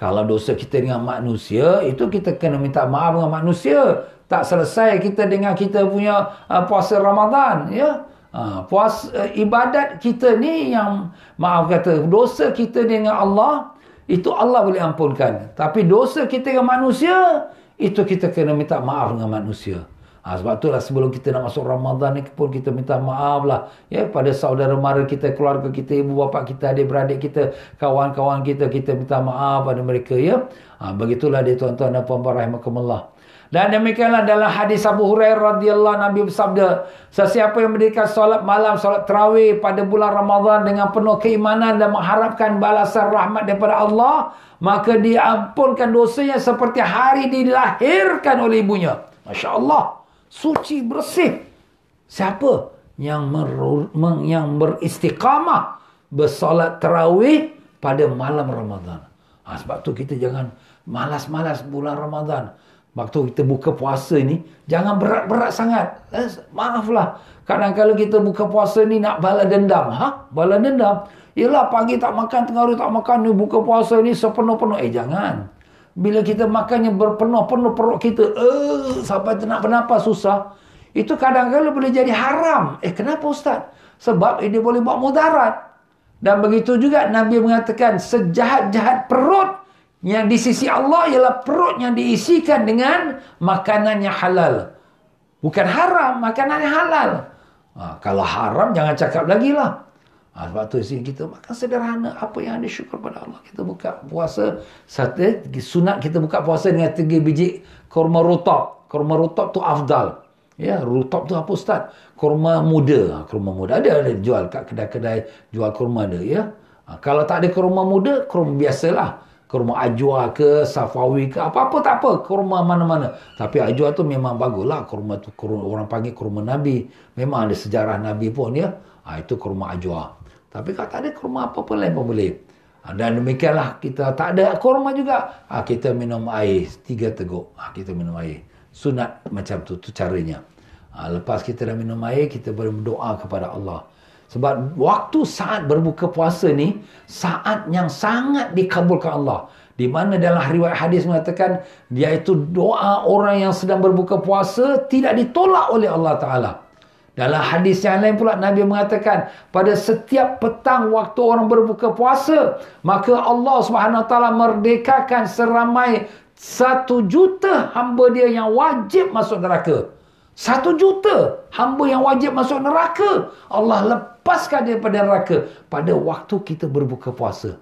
Kalau dosa kita dengan manusia, itu kita kena minta maaf dengan manusia. Tak selesai kita dengan kita punya uh, puasa Ramadan, ya. Uh, puas uh, ibadat kita ni yang maaf kata dosa kita dengan Allah itu Allah boleh ampunkan. Tapi dosa kita dengan manusia itu kita kena minta maaf dengan manusia. Ha, sebab itulah sebelum kita nak masuk Ramadan ni pun kita minta maaf lah. Ya, pada saudara mara kita, keluarga kita, ibu bapa kita, adik-beradik kita, kawan-kawan kita, kita minta maaf pada mereka. Ya, ha, Begitulah dia tuan-tuan dan puan-puan rahimahkumullah. Dan demikianlah dalam hadis Abu Hurairah radhiyallahu Nabi bersabda, sesiapa yang mendirikan solat malam solat tarawih pada bulan Ramadan dengan penuh keimanan dan mengharapkan balasan rahmat daripada Allah, maka diampunkan dosanya seperti hari dilahirkan oleh ibunya. Masya-Allah suci bersih siapa yang merur, yang beristiqamah bersolat terawih pada malam Ramadhan. ha, sebab tu kita jangan malas-malas bulan Ramadhan. waktu kita buka puasa ni jangan berat-berat sangat eh, maaflah kadang-kadang kita buka puasa ni nak bala dendam ha bala dendam Yelah pagi tak makan, tengah hari tak makan, ni buka puasa ni sepenuh-penuh. Eh jangan bila kita makannya berpenuh-penuh perut kita uh, sampai nak bernafas susah itu kadang-kadang boleh jadi haram eh kenapa ustaz sebab ini boleh buat mudarat dan begitu juga Nabi mengatakan sejahat-jahat perut yang di sisi Allah ialah perut yang diisikan dengan makanan yang halal bukan haram makanan yang halal ha, kalau haram jangan cakap lagi lah Ha, sebab tu isteri kita makan sederhana. Apa yang ada syukur pada Allah. Kita buka puasa. Satu, sunat kita buka puasa dengan tiga biji kurma rutab. Kurma rutab tu afdal. Ya, rutab tu apa Ustaz? Kurma muda. Ah, kurma muda. Ada, ada jual kat kedai-kedai jual kurma ada. Ya? Ha, kalau tak ada kurma muda, kurma biasalah. Kurma ajwa ke, safawi ke, apa-apa tak apa. Kurma mana-mana. Tapi ajwa tu memang baguslah. Kurma tu kurma, orang panggil kurma Nabi. Memang ada sejarah Nabi pun ya. Ha, itu kurma ajwa. Tapi kalau tak ada kurma apa-apa lain pun boleh. Ah, dan demikianlah kita tak ada kurma juga. Ah, kita minum air tiga teguk. Ah, kita minum air. Sunat macam tu, tu caranya. Lepas kita dah minum air, kita boleh berdoa kepada Allah. Sebab waktu saat berbuka puasa ni, saat yang sangat dikabulkan Allah. Di mana dalam riwayat hadis mengatakan, iaitu doa orang yang sedang berbuka puasa tidak ditolak oleh Allah Ta'ala. Dalam hadis yang lain pula Nabi mengatakan pada setiap petang waktu orang berbuka puasa maka Allah Subhanahu Wa Taala merdekakan seramai satu juta hamba dia yang wajib masuk neraka. Satu juta hamba yang wajib masuk neraka. Allah lepaskan dia pada neraka pada waktu kita berbuka puasa.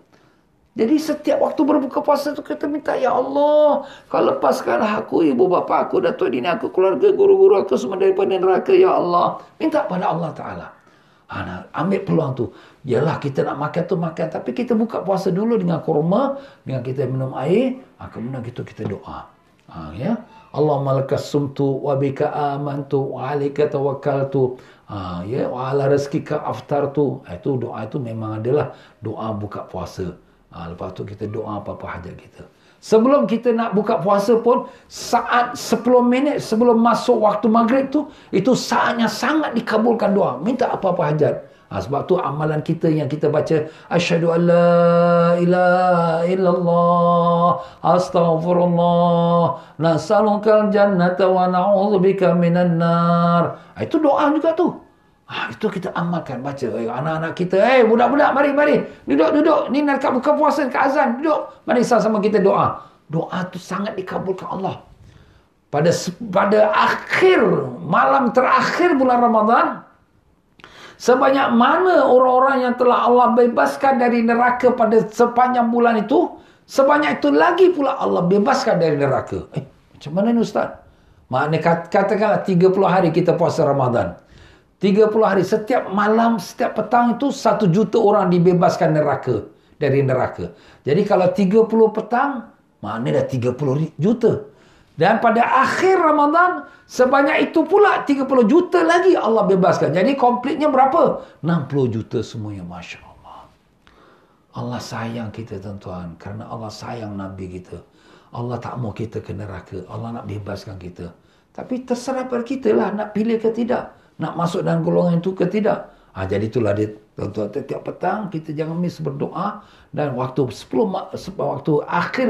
Jadi setiap waktu berbuka puasa tu kita minta, Ya Allah, kau lepaskan aku, ibu bapa aku, datuk dini aku, keluarga, guru-guru aku semua daripada neraka, Ya Allah. Minta kepada Allah Ta'ala. Ha, ambil peluang tu. Yalah kita nak makan tu makan. Tapi kita buka puasa dulu dengan kurma. Dengan kita minum air. Ha, kemudian kita, kita doa. Ha, ya. Allahumma lakas sumtu wa bika amantu wa alika tawakkaltu ha, ya wa ala rizqika aftartu ha, itu doa itu memang adalah doa buka puasa Ha, lepas tu kita doa apa-apa hajat kita. Sebelum kita nak buka puasa pun, saat 10 minit sebelum masuk waktu maghrib tu, itu saatnya sangat dikabulkan doa. Minta apa-apa hajat. Ha, sebab tu amalan kita yang kita baca asyhadu alla ilaha illallah astaghfirullah nasalukal jannata wa na'udzubika minan nar. Ha, itu doa juga tu. Ha, itu kita amalkan baca eh, anak-anak kita. Eh, hey, budak-budak mari mari. Duduk duduk. Ni nak buka puasa ke azan. Duduk. Mari sama-sama kita doa. Doa itu sangat dikabulkan Allah. Pada pada akhir malam terakhir bulan Ramadan sebanyak mana orang-orang yang telah Allah bebaskan dari neraka pada sepanjang bulan itu, sebanyak itu lagi pula Allah bebaskan dari neraka. Eh, macam mana ni ustaz? Maknanya katakanlah 30 hari kita puasa Ramadan. 30 hari setiap malam setiap petang itu satu juta orang dibebaskan neraka dari neraka. Jadi kalau 30 petang mana dah 30 juta. Dan pada akhir Ramadan sebanyak itu pula 30 juta lagi Allah bebaskan. Jadi komplitnya berapa? 60 juta semuanya Masya Allah. Allah sayang kita tuan-tuan kerana Allah sayang Nabi kita. Allah tak mau kita ke neraka. Allah nak bebaskan kita. Tapi terserah pada kita lah nak pilih ke tidak nak masuk dalam golongan itu ke tidak. Ha, jadi itulah dia tuan-tuan tiap petang kita jangan miss berdoa dan waktu 10 waktu akhir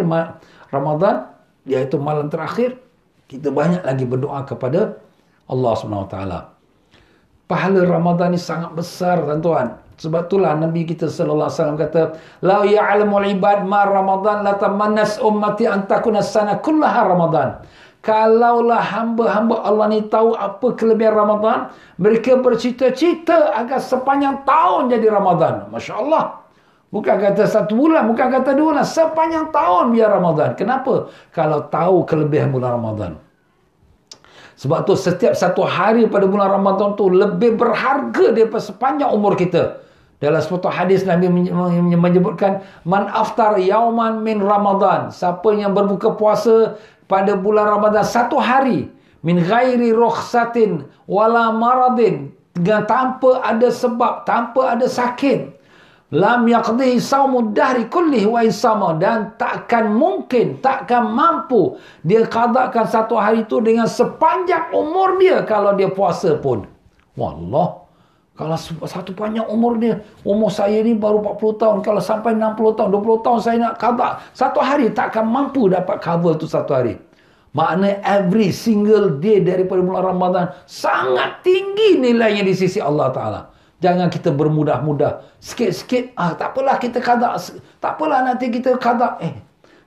Ramadan iaitu malam terakhir kita banyak lagi berdoa kepada Allah Subhanahu Taala. Pahala Ramadan ini sangat besar tuan-tuan. Sebab itulah Nabi kita sallallahu alaihi wasallam kata, "La ya'lamul ibad ma Ramadan la tamannas ummati an takuna sana kullaha Ramadan." Kalaulah hamba-hamba Allah ni tahu apa kelebihan Ramadhan, mereka bercita-cita agar sepanjang tahun jadi Ramadhan. Masya Allah. Bukan kata satu bulan, bukan kata dua bulan. Sepanjang tahun biar Ramadhan. Kenapa? Kalau tahu kelebihan bulan Ramadhan, Sebab tu setiap satu hari pada bulan Ramadhan tu lebih berharga daripada sepanjang umur kita. Dalam sebuah hadis Nabi menyebutkan man aftar yauman min Ramadhan. Siapa yang berbuka puasa pada bulan Ramadan satu hari min ghairi rukhsatin wala maradin dengan tanpa ada sebab tanpa ada sakit lam yaqdi saumu dahri kulli wa isama dan takkan mungkin takkan mampu dia qadakan satu hari itu dengan sepanjang umur dia kalau dia puasa pun wallah kalau satu panjang umur dia, umur saya ni baru 40 tahun. Kalau sampai 60 tahun, 20 tahun saya nak cover. Satu hari tak akan mampu dapat cover tu satu hari. Makna every single day daripada bulan Ramadan sangat tinggi nilainya di sisi Allah Ta'ala. Jangan kita bermudah-mudah. Sikit-sikit, ah tak apalah kita kadak. Tak apalah nanti kita kadak. Eh,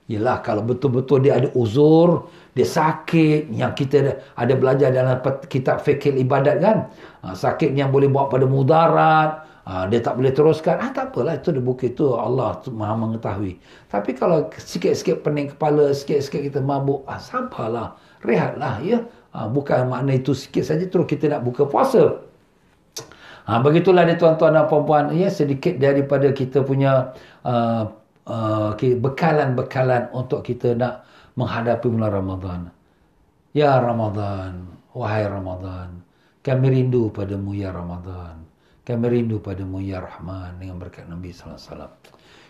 yelah kalau betul-betul dia ada uzur, dia sakit, yang kita ada belajar dalam kitab fikir ibadat kan. Ah, sakit yang boleh buat pada mudarat ah, dia tak boleh teruskan ah tak apalah itu di bukit tu Allah Maha mengetahui tapi kalau sikit-sikit pening kepala sikit-sikit kita mabuk ah sabarlah rehatlah ya ah, bukan makna itu sikit saja terus kita nak buka puasa ha, begitulah dia tuan-tuan dan puan-puan ya sedikit daripada kita punya uh, uh, bekalan-bekalan untuk kita nak menghadapi bulan Ramadan ya Ramadan wahai Ramadan kami rindu padamu ya Ramadan. Kami rindu padamu ya Rahman dengan berkat Nabi sallallahu alaihi wasallam.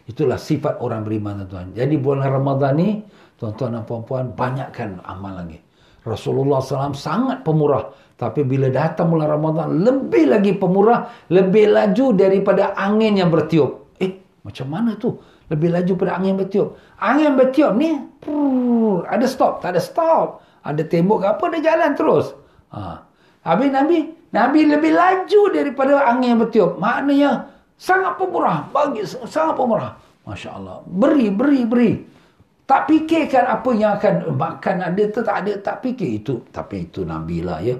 Itulah sifat orang beriman tuan Jadi bulan Ramadan ni tuan-tuan dan puan-puan banyakkan amal lagi. Rasulullah Sallam sangat pemurah. Tapi bila datang bulan Ramadan, lebih lagi pemurah, lebih laju daripada angin yang bertiup. Eh, macam mana tu? Lebih laju daripada angin yang bertiup. Angin bertiup ni, prrr, ada stop. Tak ada stop. Ada tembok apa, ada jalan terus. Haa. Habis Nabi, Nabi lebih laju daripada angin yang bertiup. Maknanya sangat pemurah, bagi sangat pemurah. Masya Allah. Beri, beri, beri. Tak fikirkan apa yang akan makan ada tu tak ada. Tak fikir itu. Tapi itu Nabi lah ya.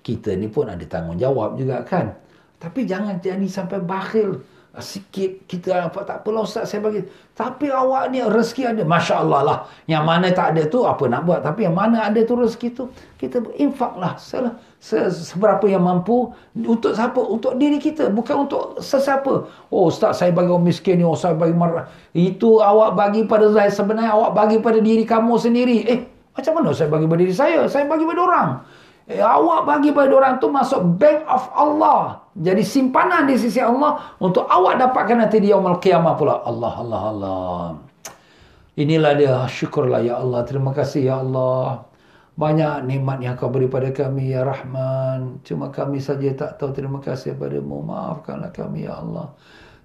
Kita ni pun ada tanggungjawab juga kan. Tapi jangan jadi sampai bakhil sikit kita apa tak apalah ustaz saya bagi tapi awak ni rezeki ada Masya Allah lah yang mana tak ada tu apa nak buat tapi yang mana ada tu rezeki tu kita infak lah salah seberapa yang mampu untuk siapa untuk diri kita bukan untuk sesiapa oh ustaz saya bagi orang miskin ni oh, saya bagi marah itu awak bagi pada saya sebenarnya awak bagi pada diri kamu sendiri eh macam mana saya bagi pada diri saya saya bagi pada orang eh, awak bagi pada orang tu masuk bank of Allah jadi simpanan di sisi Allah untuk awak dapatkan nanti di yaumul qiyamah pula. Allah Allah Allah. Inilah dia syukurlah ya Allah. Terima kasih ya Allah. Banyak nikmat yang kau beri pada kami ya Rahman. Cuma kami saja tak tahu terima kasih padamu. Maafkanlah kami ya Allah.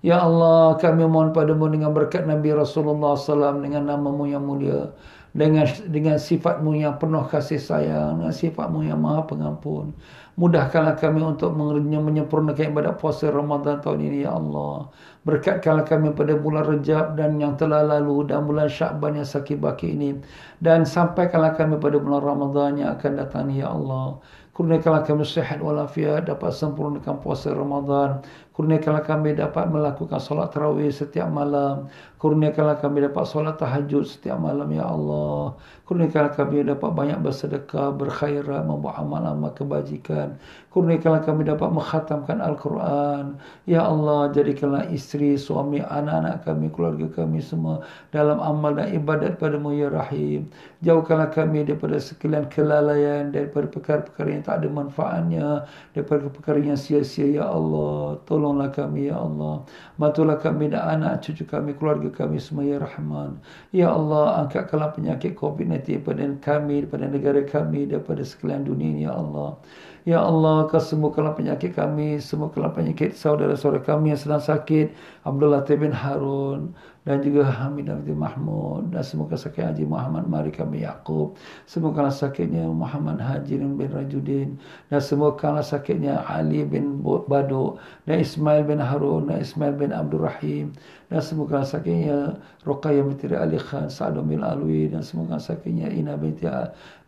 Ya Allah, kami mohon padamu dengan berkat Nabi Rasulullah SAW dengan namamu yang mulia. Dengan dengan sifatmu yang penuh kasih sayang. Dengan sifatmu yang maha pengampun. Mudahkanlah kami untuk menyempurnakan ibadat puasa Ramadan tahun ini, Ya Allah. Berkatkanlah kami pada bulan Rejab dan yang telah lalu dan bulan Syakban yang sakit baki ini. Dan sampaikanlah kami pada bulan Ramadan yang akan datang, Ya Allah. Kurniakanlah kami sehat walafiat dapat sempurnakan puasa Ramadan. Kurniakanlah kami dapat melakukan solat tarawih setiap malam. Kurniakanlah kami dapat solat tahajud setiap malam, Ya Allah. Kurniakanlah kami dapat banyak bersedekah, berkhairat, membuat amal-amal kebajikan. Kurniakanlah kami dapat menghatamkan Al-Quran. Ya Allah, jadikanlah isteri, suami, anak-anak kami, keluarga kami semua dalam amal dan ibadat padamu, Ya Rahim. Jauhkanlah kami daripada sekalian kelalaian, daripada perkara-perkara yang tak ada manfaatnya, daripada perkara yang sia-sia, Ya Allah. Tolong tolonglah kami ya Allah bantulah kami dan anak cucu kami keluarga kami semua ya Rahman ya Allah angkatkanlah penyakit COVID-19 daripada kami daripada negara kami daripada sekalian dunia ini ya Allah Ya Allah, kau sembuhkanlah penyakit kami, sembuhkanlah penyakit saudara-saudara kami yang sedang sakit. Abdullah bin Harun, dan juga Hamidah binti Mahmud dan semua sakit Haji Muhammad Marika bin Yaqub semoga sakitnya Muhammad Haji bin Rajudin dan semoga sakitnya Ali bin Badu. dan Ismail bin Harun dan Ismail bin Abdul Rahim dan semoga sakinya Ruqayyah binti Ali Khan Sa'ad bin Alwi dan semoga sakinya Ina binti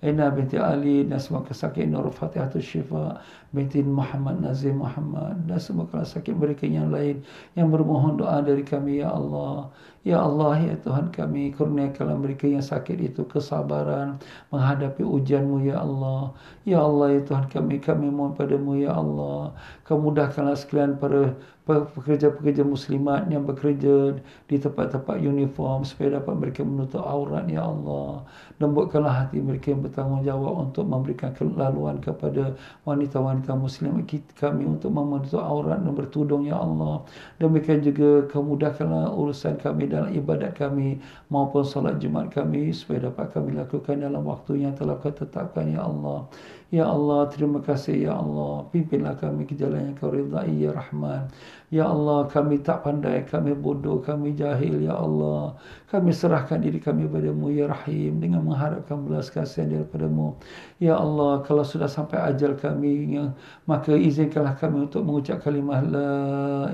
Ina binti Ali dan semoga sakinya Nur Fatihatul Syifa binti Muhammad Nazim Muhammad dan semoga sakinya mereka yang lain yang bermohon doa dari kami ya Allah Ya Allah, ya Tuhan kami, kurniakanlah mereka yang sakit itu kesabaran menghadapi ujianmu, ya Allah. Ya Allah, ya Tuhan kami, kami mohon padamu, ya Allah. Kemudahkanlah sekalian para pekerja-pekerja muslimat yang bekerja di tempat-tempat uniform supaya dapat mereka menutup aurat, ya Allah. Lembutkanlah hati mereka yang bertanggungjawab untuk memberikan kelaluan kepada wanita-wanita muslim kami untuk menutup aurat dan bertudung, ya Allah. Demikian juga kemudahkanlah urusan kami dalam ibadat kami maupun salat jumat kami supaya dapat kami lakukan dalam waktu yang telah kau tetapkan ya Allah Ya Allah, terima kasih Ya Allah. Pimpinlah kami ke jalan yang kau ridai Ya Rahman. Ya Allah, kami tak pandai, kami bodoh, kami jahil Ya Allah. Kami serahkan diri kami padamu Ya Rahim dengan mengharapkan belas kasihan daripadamu. Ya Allah, kalau sudah sampai ajal kami, ya, maka izinkanlah kami untuk mengucap kalimah La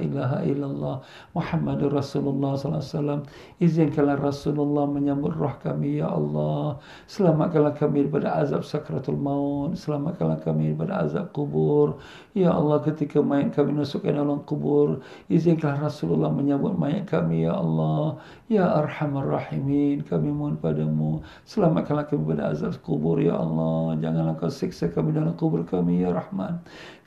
ilaha illallah Muhammad Rasulullah Sallallahu Alaihi Wasallam. Izinkanlah Rasulullah menyambut roh kami Ya Allah. Selamatkanlah kami daripada azab sakratul maut selamatkanlah kami daripada azab kubur. Ya Allah ketika mayat kami masukkan dalam kubur, izinkanlah Rasulullah menyambut mayat kami ya Allah. Ya Arhamar Rahimin, kami mohon padamu selamatkanlah kami daripada azab kubur ya Allah. Janganlah kau siksa kami dalam kubur kami ya Rahman.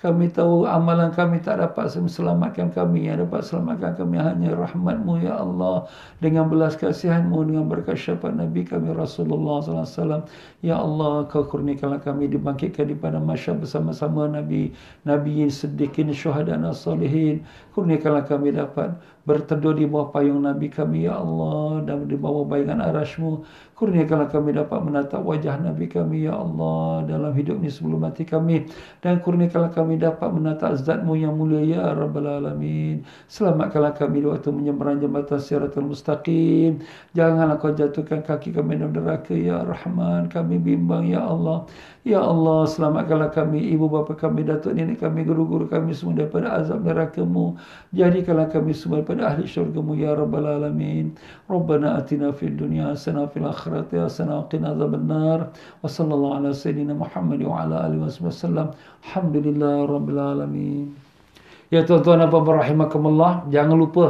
Kami tahu amalan kami tak dapat selamatkan kami. Yang dapat selamatkan kami hanya rahmatmu, Ya Allah. Dengan belas kasihanmu, dengan berkat syafat Nabi kami Rasulullah SAW. Ya Allah, kau kurnikanlah kami dibangkitkan di masyarakat bersama-sama Nabi. Nabi Siddiqin dan Salihin. Kurnikanlah kami dapat berteduh di bawah payung Nabi kami ya Allah dan di bawah bayangan Arashmu. kurniakanlah kami dapat menatap wajah Nabi kami ya Allah dalam hidup ini sebelum mati kami dan kurniakanlah kami dapat menatap zatmu yang mulia ya Rabbal Alamin selamatkanlah kami di waktu menyeberang jambatan syaratul mustaqim janganlah kau jatuhkan kaki kami dalam neraka ya Rahman kami bimbang ya Allah ya Allah selamatkanlah kami ibu bapa kami datuk nenek kami guru-guru kami semua daripada azab neraka-Mu jadikanlah kami semua من أهل شرقهم يا رب العالمين ربنا أتنا في الدنيا حسنة في الآخرة حسنة وقنا عذاب النار وصلى الله على سيدنا محمد وعلى آله وصحبه وسلم الحمد لله رب العالمين يا تونتون أبا برحمكم الله jangan lupa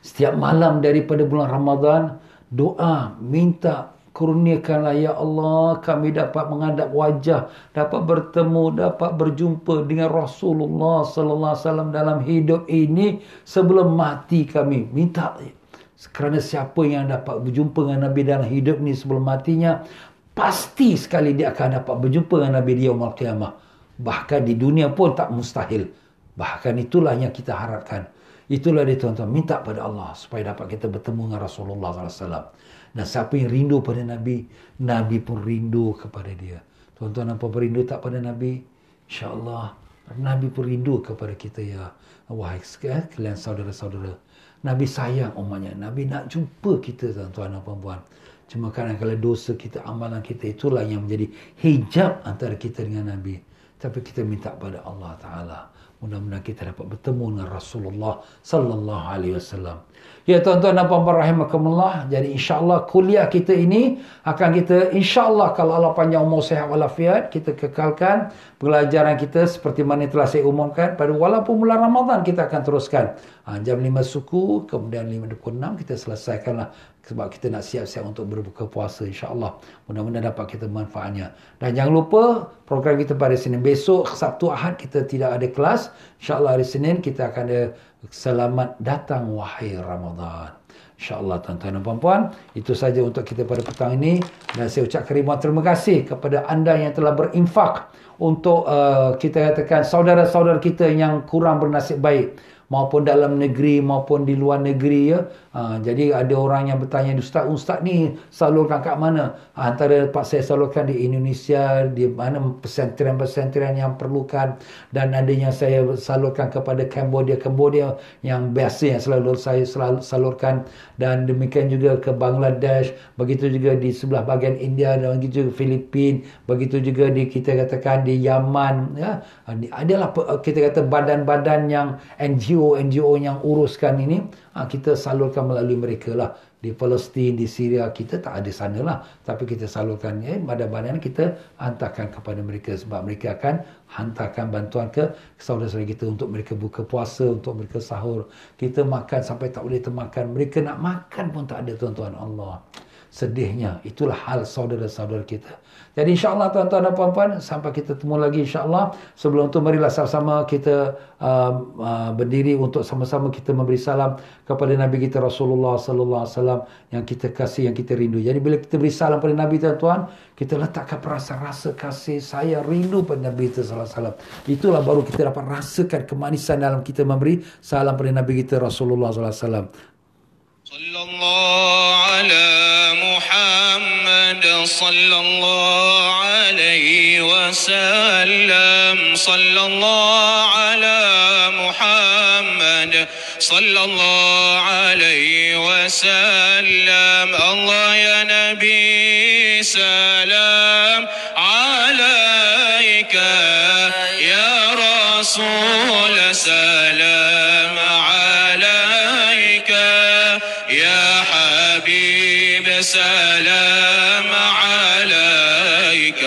setiap malam daripada bulan Ramadan doa minta kurniakanlah ya Allah kami dapat menghadap wajah dapat bertemu dapat berjumpa dengan Rasulullah sallallahu alaihi wasallam dalam hidup ini sebelum mati kami minta kerana siapa yang dapat berjumpa dengan Nabi dalam hidup ni sebelum matinya pasti sekali dia akan dapat berjumpa dengan Nabi Dia yaumul qiyamah bahkan di dunia pun tak mustahil bahkan itulah yang kita harapkan itulah dia tuan-tuan minta pada Allah supaya dapat kita bertemu dengan Rasulullah sallallahu alaihi wasallam dan siapa yang rindu pada Nabi, Nabi pun rindu kepada dia. Tuan-tuan apa rindu tak pada Nabi? InsyaAllah, Nabi pun rindu kepada kita ya. Wahai sekalian eh, saudara-saudara. Nabi sayang umatnya. Nabi nak jumpa kita tuan-tuan dan puan Cuma kadang-kadang dosa kita, amalan kita itulah yang menjadi hijab antara kita dengan Nabi. Tapi kita minta pada Allah Ta'ala. Mudah-mudahan kita dapat bertemu dengan Rasulullah Sallallahu Alaihi Wasallam. Ya tuan-tuan dan puan-puan rahimakumullah. Jadi insya-Allah kuliah kita ini akan kita insya-Allah kalau Allah panjang umur sehat walafiat, kita kekalkan pelajaran kita seperti mana telah saya umumkan pada walaupun bulan Ramadan kita akan teruskan. Ha, jam 5 suku kemudian 5.26 kita selesaikanlah sebab kita nak siap-siap untuk berbuka puasa insya-Allah. Mudah-mudahan dapat kita manfaatnya. Dan jangan lupa program kita pada Senin besok Sabtu Ahad kita tidak ada kelas. Insya-Allah hari Senin kita akan ada selamat datang wahai Ramadan. InsyaAllah tuan-tuan dan puan-puan. Itu saja untuk kita pada petang ini. Dan saya ucapkan ribuan terima kasih kepada anda yang telah berinfak untuk uh, kita katakan saudara-saudara kita yang kurang bernasib baik maupun dalam negeri maupun di luar negeri ya Ha, jadi ada orang yang bertanya, Ustaz, Ustaz ni salurkan kat mana? Ha, antara tempat saya salurkan di Indonesia, di mana pesantren-pesantren yang perlukan dan ada yang saya salurkan kepada Cambodia, Cambodia yang biasa yang selalu saya selalu salurkan dan demikian juga ke Bangladesh, begitu juga di sebelah bahagian India dan begitu juga Filipin, begitu juga di kita katakan di Yaman, ya. Ha, adalah kita kata badan-badan yang NGO, NGO yang uruskan ini ha, kita salurkan melalui mereka lah. Di Palestin, di Syria, kita tak ada sana lah. Tapi kita salurkan, eh, pada bandaran kita hantarkan kepada mereka. Sebab mereka akan hantarkan bantuan ke saudara-saudara kita untuk mereka buka puasa, untuk mereka sahur. Kita makan sampai tak boleh termakan. Mereka nak makan pun tak ada tuan-tuan. Allah. Sedihnya. Itulah hal saudara-saudara kita. Jadi insyaAllah tuan-tuan dan puan-puan, sampai kita temu lagi insyaAllah. Sebelum itu marilah sama-sama kita uh, uh, berdiri untuk sama-sama kita memberi salam kepada Nabi kita Rasulullah Sallallahu Alaihi Wasallam yang kita kasih, yang kita rindu. Jadi bila kita beri salam kepada Nabi tuan-tuan, kita letakkan perasaan rasa kasih saya rindu pada Nabi kita Sallallahu Alaihi Wasallam. Itulah baru kita dapat rasakan kemanisan dalam kita memberi salam kepada Nabi kita Rasulullah Sallallahu Alaihi Wasallam. صلى الله على محمد صلى الله عليه وسلم صلى الله على محمد صلى الله عليه وسلم الله يا نبي سلام السلام عليك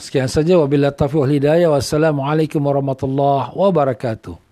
sekian saja wabillahi taufiq hidayah wassalamualaikum warahmatullahi wabarakatuh